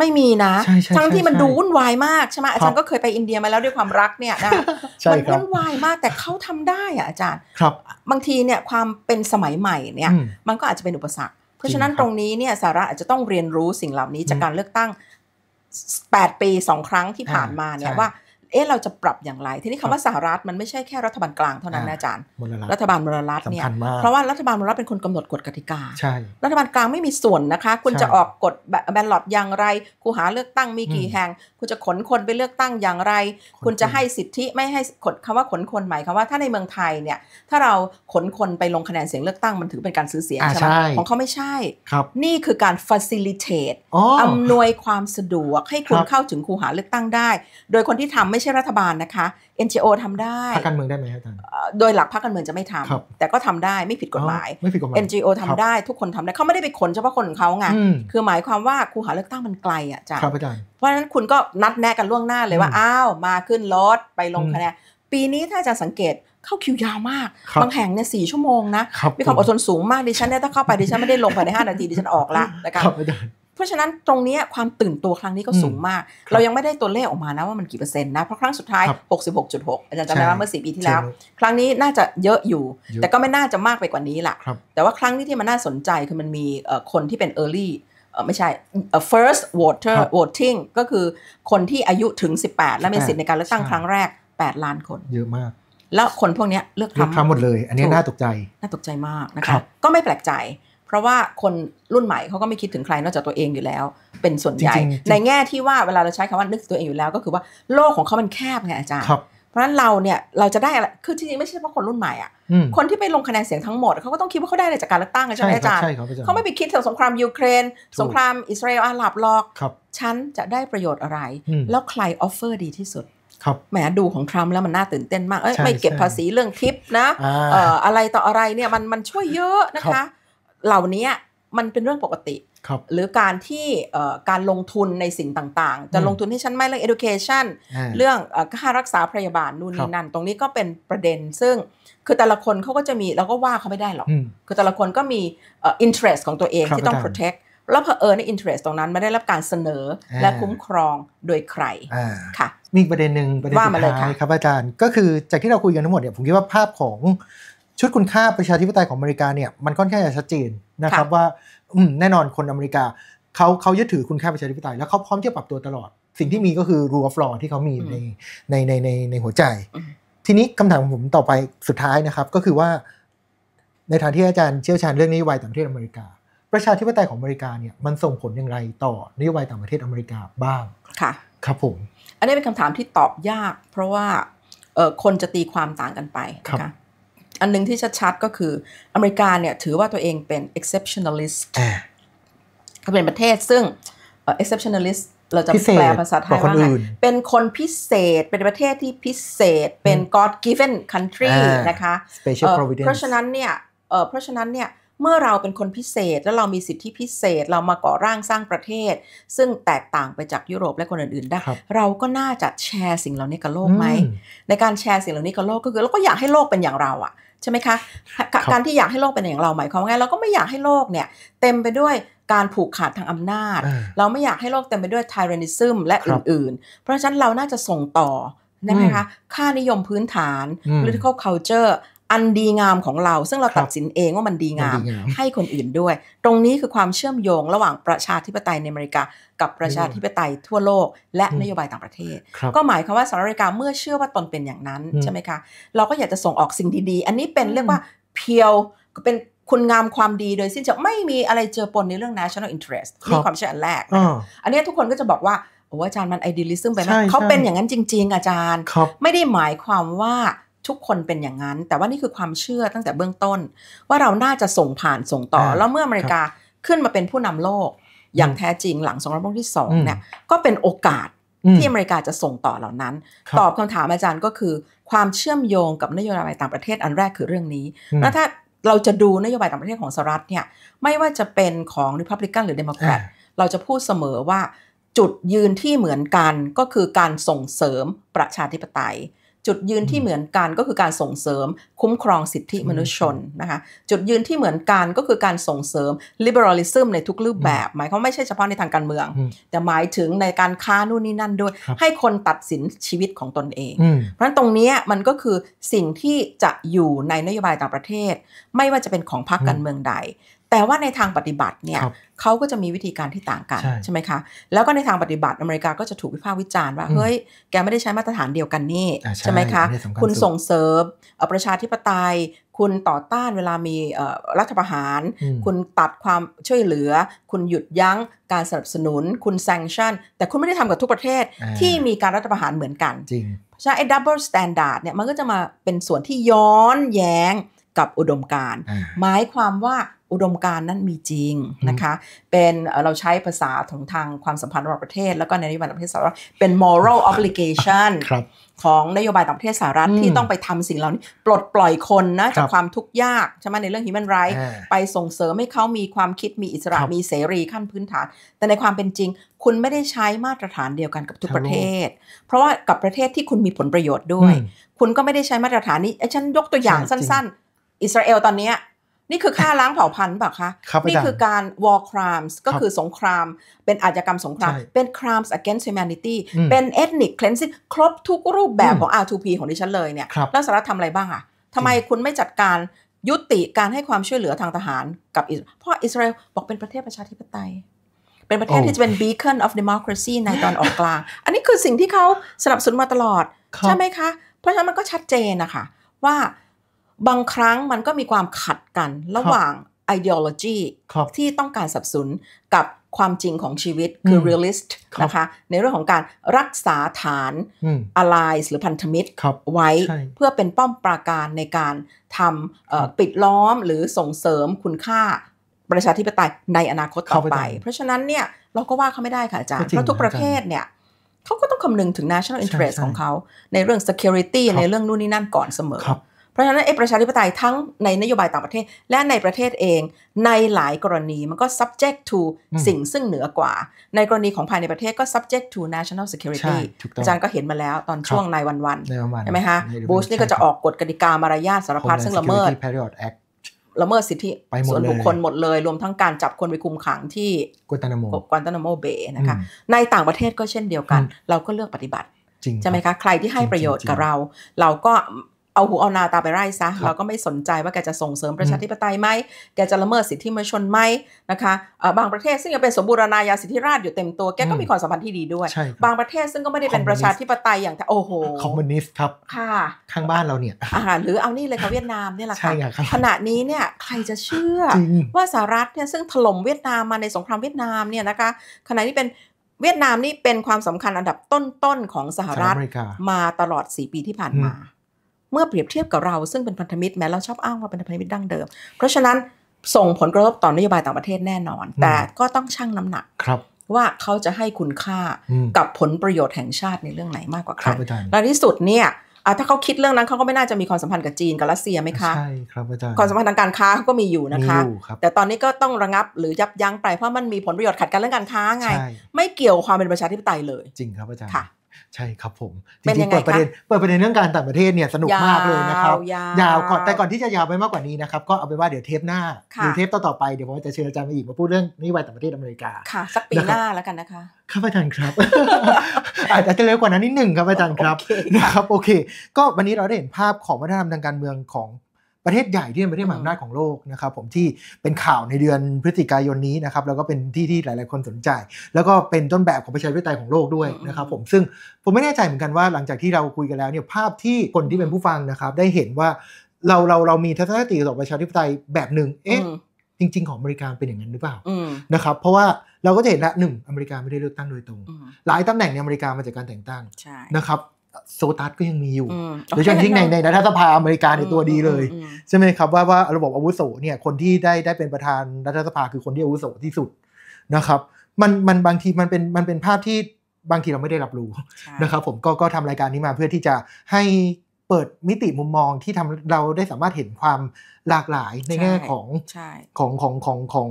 ไม่มีนะทั้งที่มันดูวุ่นวายมากใช่ไหมอาจารย์ก็เคยไปอินเดียมาแล้วด้วยความรักเนี่ยนะมันวุ่นวายมากแต่เขาทำได้อ่ะอาจารย์ ครับบางทีเนี่ยความเป็นสมัยใหม่เนี่ย มันก็อาจจะเป็นอุปสรรค เพราะฉะนั้นตรงนี้เนี่ย สาระอาจจะต้องเรียนรู้สิ่งเหล่านี้ จากการเลือกตั้ง 8 ปีสองครั้งที่ผ่านมาเนี่ยว่าเอ๊ะเราจะปรับอย่างไร ทีนี้คำว่าสหรัฐมันไม่ใช่แค่รัฐบาลกลางเท่านั้นนะอาจารย์ รัฐบาลมรรัฐเนี่ยเพราะว่ารัฐบาลมรรัฐเป็นคนกำหนดกฎกติกา ใช่ รัฐบาลกลางไม่มีส่วนนะคะ คุณจะออกกฎแบนหลอดอย่างไร คูหาเลือกตั้งมีกี่แห่ง คุณจะขนคนไปเลือกตั้งอย่างไร คุณจะให้สิทธิไม่ให้กดคำว่าขนคนหมายคำาว่าถ้าในเมืองไทยเนี่ย ถ้าเราขนคนไปลงคะแนนเสียงเลือกตั้งมันถือเป็นการซื้อเสียงใช่ไหมของเขาไม่ใช่ครับนี่คือการ facilitate อำนวยความสะดวกให้คุณเข้าถึงคูหาเลือกตั้งได้ โดยคนที่ทำไมไม่ใช่รัฐบาลนะคะ NGO ทำได้พรรคการเมืองได้ไหมครับอาจารย์โดยหลักพรรคการเมืองจะไม่ทำ แต่ก็ทำได้ไม่ผิดกฎหมายไม่ผิดกฎหมาย NGO ทำได้ทุกคนทำได้เขาไม่ได้ไปขนเฉพาะคนของเขาไงคือหมายความว่าครูหาเลือกตั้งมันไกลอ่ะจ้ะครับอาจารย์เพราะฉะนั้นคุณก็นัดแนะกันล่วงหน้าเลยว่าอ้าวมาขึ้นรถไปลงคะแนนปีนี้ถ้าจะสังเกตเข้าคิวยาวมาก บางแห่งเนี่ยสี่ชั่วโมงนะมีความอดทนสูงมากดิฉันเนี่ยถ้าเข้าไปดิฉันไม่ได้ลงภายในห้านาทีดิฉันออกละนะครับราะฉะนั้นตรงนี้ความตื่นตัวครั้งนี้ก็สูงมาก เรายังไม่ได้ตัวเลขออกมานะว่ามันกี่เปอร์เซ็นต์นะ เพราะครั้งสุดท้าย 66.6อาจารย์จำได้ว่าเมื่อสี่ปีที่แล้ว ครั้งนี้น่าจะเยอะอยู่ แต่ก็ไม่น่าจะมากไปกว่านี้ล่ะแต่ว่าครั้งนี้ที่มันน่าสนใจคือมันมีคนที่เป็น early ไม่ใช่ first voter voting ก็คือคนที่อายุถึง 18 และมีสิทธิในการเลือกตั้งครั้งแรก 8 ล้านคน เยอะมาก แล้วคนพวกนี้เลือกทำหมดเลยอันนี้น่าตกใจ น่าตกใจมากนะคะก็ไม่แปลกใจเพราะว่าคนรุ่นใหม่เขาก็ไม่คิดถึงใครนอกจากตัวเองอยู่แล้ว เป็นส่วนใหญ่ในแง่ที่ว่าเวลาเราใช้คำว่านึกตัวเองอยู่แล้วก็คือว่าโลกของเขามันแคบไงอาจารย์เพราะฉะนั้นเราเนี่ยเราจะได้อะไรคือจริงๆไม่ใช่เฉพาะคนรุ่นใหม่อ่ะคนที่ไปลงคะแนนเสียงทั้งหมดเขาก็ต้องคิดว่าเขาได้อะไรจากการเลือกตั้งใช่ไหมอาจารย์เขาไม่ไปคิดถึงสงครามยูเครน สงครามอิสราเอลอาหรับหรอกฉันจะได้ประโยชน์อะไร แล้วใครออฟเฟอร์ดีที่สุดแหมดูของทรัมป์แล้วมันน่าตื่นเต้นมากเอ้ยไม่เก็บภาษีเรื่องทิปนะอะไรต่ออะไรเนี่ยมันมันช่วยเยอะนะคะเหล่านี้มันเป็นเรื่องปกติรหรือการที่การลงทุนในสิ่งต่าง ๆ จะลงทุนให้ชั้นไม่เรื่อง education เรื่องค่ารักษาพยาบาลนู่นนี่นั่น ตรงนี้ก็เป็นประเด็นซึ่งคือแต่ละคนเขาก็จะมีเราก็ว่าเขาไม่ได้หรอก คือแต่ละคนก็มีอินเทรสของตัวเองที่ต้อง protect แล้วเผอิญในอินเทรสตรงนั้นไม่ได้รับการเสนอและคุ้มครองโดยใครค่ะ มีประเด็นหนึ่งประเด็นสุดท้ายครับอาจารย์ ก็คือจากที่เราคุยกันทั้งหมดเนี่ยผมคิดว่าภาพของชุดคุณค่าประชาธิปไตยของอเมริกาเนี่ยมันค่อนข้างจะชัดเจนนะครับว่าแน่นอนคนอเมริกา เขาเขายึดถือคุณค่าประชาธิปไตยแล้วเขาพร้อมที่จะปรับตัวตลอดสิ่งที่มีก็คือรูฟลอที่เขามีในในในในในหัวใจ ทีนี้คำถามของผมต่อไปสุดท้ายนะครับ ก็คือว่าในฐานที่อาจารย์เชี่ยวชาญเรื่องนโยบายต่างประเทศอเมริกา ประชาธิปไตยของอเมริกาเนี่ยมันส่งผลอย่างไรต่อนโยบายต่างประเทศอเมริกาบ้างค่ะครับผม อันนี้เป็นคำถามที่ตอบยาก เพราะว่าคนจะตีความต่างกันไปนะคะอันนึงที่ชัดๆก็คืออเมริกาเนี่ยถือว่าตัวเองเป็น exceptionalist ขาเป็นประเทศซึ่ง exceptionalist เราจะแปลภาษาไทยว่าไงเป็นคนพิเศษ เป็นประเทศที่พิเศษ เป็น God given country นะคะ เพราะฉะนั้นเนี่ยเพราะฉะนั้นเนี่ย เมื่อเราเป็นคนพิเศษแล้วเรามีสิทธิพิเศษเรามาก่อร่างสร้างประเทศซึ่งแตกต่างไปจากยุโรปและคนอื่นๆได้เราก็น่าจะแชร์สิ่งเหล่านี้กับโลกไหมในการแชร์สิ่งเหล่านี้กับโลกก็คือเราก็อยากให้โลกเป็นอย่างเราอะใช่ไหมคะ การที่อยากให้โลกเป็นอย่างเราหมายความว่าไงเราก็ไม่อยากให้โลกเนี่ย เต็มไปด้วยการผูกขาดทางอำนาจ เราไม่อยากให้โลกเต็มไปด้วยไทเรนิซึมและอื่นๆ เพราะฉะนั้นเราน่าจะส่งต่อนะคะ ค่านิยมพื้นฐาน political culture อันดีงามของเราซึ่งเราตัดสินเองว่ามันดีงามให้คนอื่นด้วย ตรงนี้คือความเชื่อมโยงระหว่างประชาธิปไตยในอเมริกา กับประชาธิปไตยทั่วโลก และนโยบายต่างประเทศ ก็หมายความว่าสหรัฐอเมริกาเมื่อเชื่อว่าตนเป็นอย่างนั้นใช่ไหมคะเราก็อยากจะส่งออกสิ่งดีๆ อันนี้เป็นเรียกว่าเพียวเป็นคุณงามความดีโดยสิ้นเชิงไม่มีอะไรเจอปนในเรื่อง national interest นี่ความเชื่ออันแรกอันนี้ทุกคนก็จะบอกว่าโอ้อาจารย์มันไอเดียลิซึมไปมากเขาเป็นอย่างนั้นจริง ๆ อาจารย์ไม่ได้หมายความว่าทุกคนเป็นอย่างนั้น แต่ว่านี่คือความเชื่อตั้งแต่เบื้องต้น ว่าเราน่าจะส่งผ่านส่งต่อ แล้วเมื่ออเมริกาขึ้นมาเป็นผู้นำโลก อย่างแท้จริงหลังสงครามโลกที่สองเนี่ยก็เป็นโอกาสที่อเมริกาจะส่งต่อเหล่านั้น ตอบคำถามอาจารย์ก็คือ ความเชื่อมโยงกับนโยบายต่างประเทศอันแรกคือเรื่องนี้ แล้วถ้าเราจะดูนโยบายต่างประเทศของสหรัฐเนี่ยไม่ว่าจะเป็นของริพับลิกันหรือเดโมแครตเราจะพูดเสมอว่าจุดยืนที่เหมือนกันก็คือการส่งเสริมประชาธิปไตยจุดยืนที่เหมือนกันก็คือการส่งเสริมคุ้มครองสิทธิมนุษยชนนะคะจุดยืนที่เหมือนกันก็คือการส่งเสริม liberalism ในทุกรูปแบบหมายความไม่ใช่เฉพาะในทางการเมือง แต่หมายถึงในการค้านู่นนี่นั่นด้วยให้คนตัดสินชีวิตของตนเอง เพราะฉะนั้นตรงนี้มันก็คือสิ่งที่จะอยู่ในนโยบายต่างประเทศ ไม่ว่าจะเป็นของพรรคการเมืองใดแต่ว่าในทางปฏิบัติเนี่ยเขาก็จะมีวิธีการที่ต่างกัน ใช่ไหมคะแล้วก็ในทางปฏิบัติอเมริกาก็จะถูกวิพากษ์วิจารณ์ว่าเฮ้ยแกไม่ได้ใช้มาตรฐานเดียวกันนี่ ใช่ไหมคะคุณส่งเสริมประชาธิปไตย คุณต่อต้านเวลามีรัฐประหาร คุณตัดความช่วยเหลือ คุณหยุดยั้งการสนับสนุนคุณแซงชั่นแต่คุณไม่ได้ทำกับทุกประเทศที่มีการรัฐประหารเหมือนกันจริงใช่ไอ้ดับเบิลสแตนดาร์ดเนี่ยมันก็จะมาเป็นส่วนที่ย้อนแย้งกับอุดมการณ์หมายความว่าอุดมการนั้นมีจริงนะคะ เป็นเราใช้ภาษาของทางความสัมพันธ์ระหว่างประเทศ แล้วก็ในนโยบายต่างประเทศสหรัฐเป็น moral obligation ของนโยบายต่างประเทศสหรัฐ ที่ต้องไปทำสิ่งเหล่านี้ปลดปล่อยคนนะ จากความทุกข์ยาก ใช่ไหมในเรื่อง human r i g h t ไปส่งเสริมให้เขามีความคิดมีอิสระมีเสรีขั้นพื้นฐาน แต่ในความเป็นจริง คุณไม่ได้ใช้มาตรฐานเดียวกันกับทุกประเทศ เพราะว่ากับประเทศที่คุณมีผลประโยชน์ด้วย คุณก็ไม่ได้ใช้มาตรฐานนี้ฉันยกตัวอย่างสั้นๆ อิสราเอลตอนนี้นี่คือฆ่าล้างเผ่าพันธุ์ป่ะคะครับนี่คือการ war crimes ก็คือสงคราม เป็นอาชญากรรมสงคราม เป็น crimes against humanity เป็น ethnic cleansing ครบทุกรูปแบบของ R2P ของดิฉันเลยเนี่ยแล้วสาระทำอะไรบ้างอะ ทำไมคุณไม่จัดการยุติการให้ความช่วยเหลือทางทหารกับอิสเพราะอิสราเอลบอกเป็นประเทศประชาธิปไตย เป็นประเทศที่จะเป็น beacon of democracy ในตอนออกกลาง อันนี้คือสิ่งที่เขาสนับสนุนมาตลอดใช่ไหมคะ เพราะฉะนั้นมันก็ชัดเจนนะคะว่าบางครั้งมันก็มีความขัดกันระหว่างุ d e o l o g y ที่ต้องการสับสนกับความจริงของชีวิตคือ realist นะคะ ในเรื่องของการรักษาฐาน allies หรือพันธมิตรไว้เพื่อเป็นป้อมปราการในการทำปิดล้อมหรือส่งเสริมคุณค่าประชาธิปไตยในอนาคตต่อไป เพราะฉะนั้นเนี่ยเราก็ว่าเขาไม่ได้ค่ะอาจารย์ เพราะทุกประเทศเนี่ยเขาก็ต้องคำนึงถึง national interest ของเขาในเรื่อง security ในเรื่องนู่นนี่นั่นก่อนเสมอเพราะฉะนั้นไอ้ประชาธิปไตยทั้งในนโยบายต่างประเทศและในประเทศเอง ในหลายกรณีมันก็ subject to สิ่งซึ่งเหนือกว่า ในกรณีของภายในประเทศก็ subject to national security อาจารย์ก็เห็นมาแล้วตอนช่วงนายวันวันใช่ไหมฮะบูชนี่ก็จะออกกฎกติกา มารยาทสารพัดซึ่งละเมิด ละเมิดสิทธิ ส่วนบุคคลหมดเลย รวมทั้งการจับคนไปคุมขังที่กวนตานาโมกวนตานาโมเบนะคะในต่างประเทศก็เช่นเดียวกัน เราก็เลือกปฏิบัติใช่ไหมคะใครที่ให้ประโยชน์กับเราเราก็เอาหูเอา นาตาไปไร่ซะเราก็ไม่สนใจว่าแกจะส่งเสริมประชาธิปไตยไหมแกจะละเมิดสิทธิมนชนไหมนะคะบางประเทศซึ่งยังเป็นสมบูรณาญาสิทธิราชอยู่เต็มตัวแกก็มีความสัมพันธ์ที่ดีด้วย บางประเทศซึ่งก็ไม่ได้เป็นประชาธิปไตยอย่างโอ้โหคอมมิวนิสต์ครับค่ะข้างบ้านเราเนี่ยหรือเอานี่เลยค่ะเวียดนามเนี่ยแหละค่ะขณะนี้เนี่ยใครจะเชื่อว่าสหรัฐเนี่ยซึ่งถล่มเวียดนามมาในสงครามเวียดนามเนี่ยนะคะ ขณะนี้เป็นเวียดนามนี่เป็นความสำคัญอันดับต้นๆของสหรัฐ มาตลอด 4 ปีที่ผ่านมาเมื่อเปรียบเทียบกับเราซึ่งเป็นพันธมิตร แม้เราชอบอ้างว่าเป็นพันธมิตรดั้งเดิม เพราะฉะนั้นส่งผลกระทบต่อนโยบายต่างประเทศแน่นอน แต่ก็ต้องชั่งน้ำหนักครับว่าเขาจะให้คุณค่ากับผลประโยชน์แห่งชาติในเรื่องไหนมากกว่ากันในที่สุดเนี่ยถ้าเขาคิดเรื่องนั้นเขาก็ไม่น่าจะมีความสัมพันธ์กับจีนกับรัสเซียไหมคะใช่ครับอาจารย์ความสัมพันธ์ทางการค้าเขาก็มีอยู่นะคะคแต่ตอนนี้ก็ต้องระงับหรือยับยั้งไปเพราะมันมีผลประโยชน์ขัดกันเรื่องการค้าไง ไม่เกี่ยวความเป็นประชาธิปไตยเลย จริงครับอาจารย์ใช่ครับผมจริงๆเปิดประเด็นเปิดประเด็นเรื่องการต่างประเทศเนี่ยสนุกมากเลยนะครับยาวก่อนแต่ก่อนที่จะยาวไปมากกว่านี้นะครับก็เอาไปว่าเดี๋ยวเทปหน้าหรือเทปต่อๆไปเดี๋ยวผมจะเชิญอาจารย์มาอีกมาพูดเรื่องนโยบายต่างประเทศอเมริกาค่ะสักปีหน้าแล้วกันนะคะครับอาจารย์ครับอาจจะเร็วกว่านั้นนิดหนึ่งครับอาจารย์ครับนะครับโอเค ก็วันนี้เราได้เห็นภาพของวัฒนธรรมทางการเมืองของประเทศใหญ่ที่เป็นประเทศมหาอำนาจของโลกนะครับ ผมที่เป็นข่าวในเดือนพฤศจิกายนนี้นะครับ แล้วก็เป็นที่ที่หลาย ๆ คนสนใจ แล้วก็เป็นต้นแบบของประชาธิปไตยของโลกด้วยนะครับ ผมซึ่งผมไม่แน่ใจเหมือนกันว่าหลังจากที่เราคุยกันแล้ว เนี่ยภาพที่คนที่เป็นผู้ฟังนะครับ ได้เห็นว่าเราเราเรามีทัศนคติต่อประชาธิปไตยแบบหนึ่งเอ๊ะจริงๆ ของอเมริกาเป็นอย่างนั้นหรือเปล่านะครับ เพราะว่าเราก็จะเห็นละหนึ่งอเมริกาไม่ได้เลือกตั้งโดยตรง หลายตำแหน่งในอเมริกามาจากการแต่งตั้งนะครับโซตัสก็ยังมีอยู่โดยเฉพาะยิ่งในในรัฐสภาอเมริกาในตัวดีเลย ใช่ไหมครับ ว่าว่าระบบอาวุโสเนี่ยคนที่ได้ได้เป็นประธานรัฐสภาคือคนที่อาวุโสที่สุดนะครับมันมันบางทีมันเป็นมันเป็นภาพที่บางทีเราไม่ได้รับรู้นะครับ ผมก็ก็ทำรายการนี้มาเพื่อที่จะให้เปิดมิติมุมมองที่ทำเราได้สามารถเห็นความหลากหลายในแง่ของของของของของ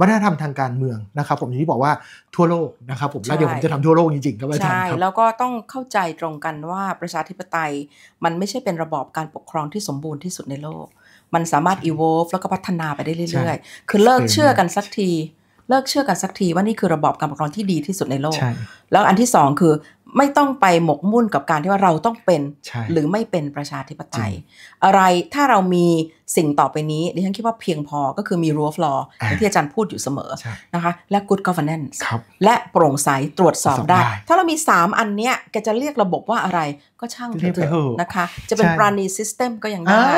วัฒนธรรมทางการเมืองนะครับ ผมอย่างที่บอกว่าทั่วโลกนะครับผมแล้วเดี๋ยวผมจะทำทั่วโลกจริงๆครับอาจารย์ใช่ แล้วก็ต้องเข้าใจตรงกันว่าประชาธิปไตยมันไม่ใช่เป็นระบอบการปกครองที่สมบูรณ์ที่สุดในโลก มันสามารถ evolve แล้วก็พัฒนาไปได้เรื่อย ๆ คือเลิกเชื่อกันสักที เลิกเชื่อกันสักที ว่านี่คือระบอบการปกครองที่ดีที่สุดในโลก แล้วอันที่สองคือไม่ต้องไปหมกมุ่นกับการที่ว่าเราต้องเป็น หรือไม่เป็นประชาธิปไตยอะไรถ้าเรามีสิ่งต่อไปนี้ดิฉันคิดว่าเพียงพอก็คือมีรั้วฟลอร์ที่อาจารย์พูดอยู่เสมอนะคะและ good governance และโปร่งใส ตรวจสอบได้ ถ้าเรามี 3 อันเนี้ยแกจะเรียกระบบว่าอะไรก็ช่างเถอะนะคะ จะเป็นปราณีิสเต็มก็ยังได้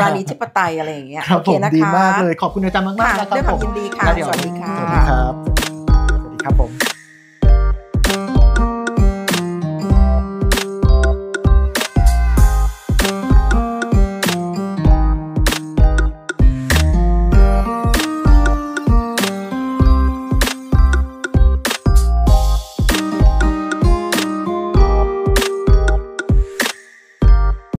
ปราณีธิปไตยอะไรอย่างเงี้ยโอเคนะคะดีมากเลยขอบคุณอาจารย์มากมากนะครับด้วยความยินดีค่ะสวัสดีค่ะสวัสดีครับสวัสดีครับผม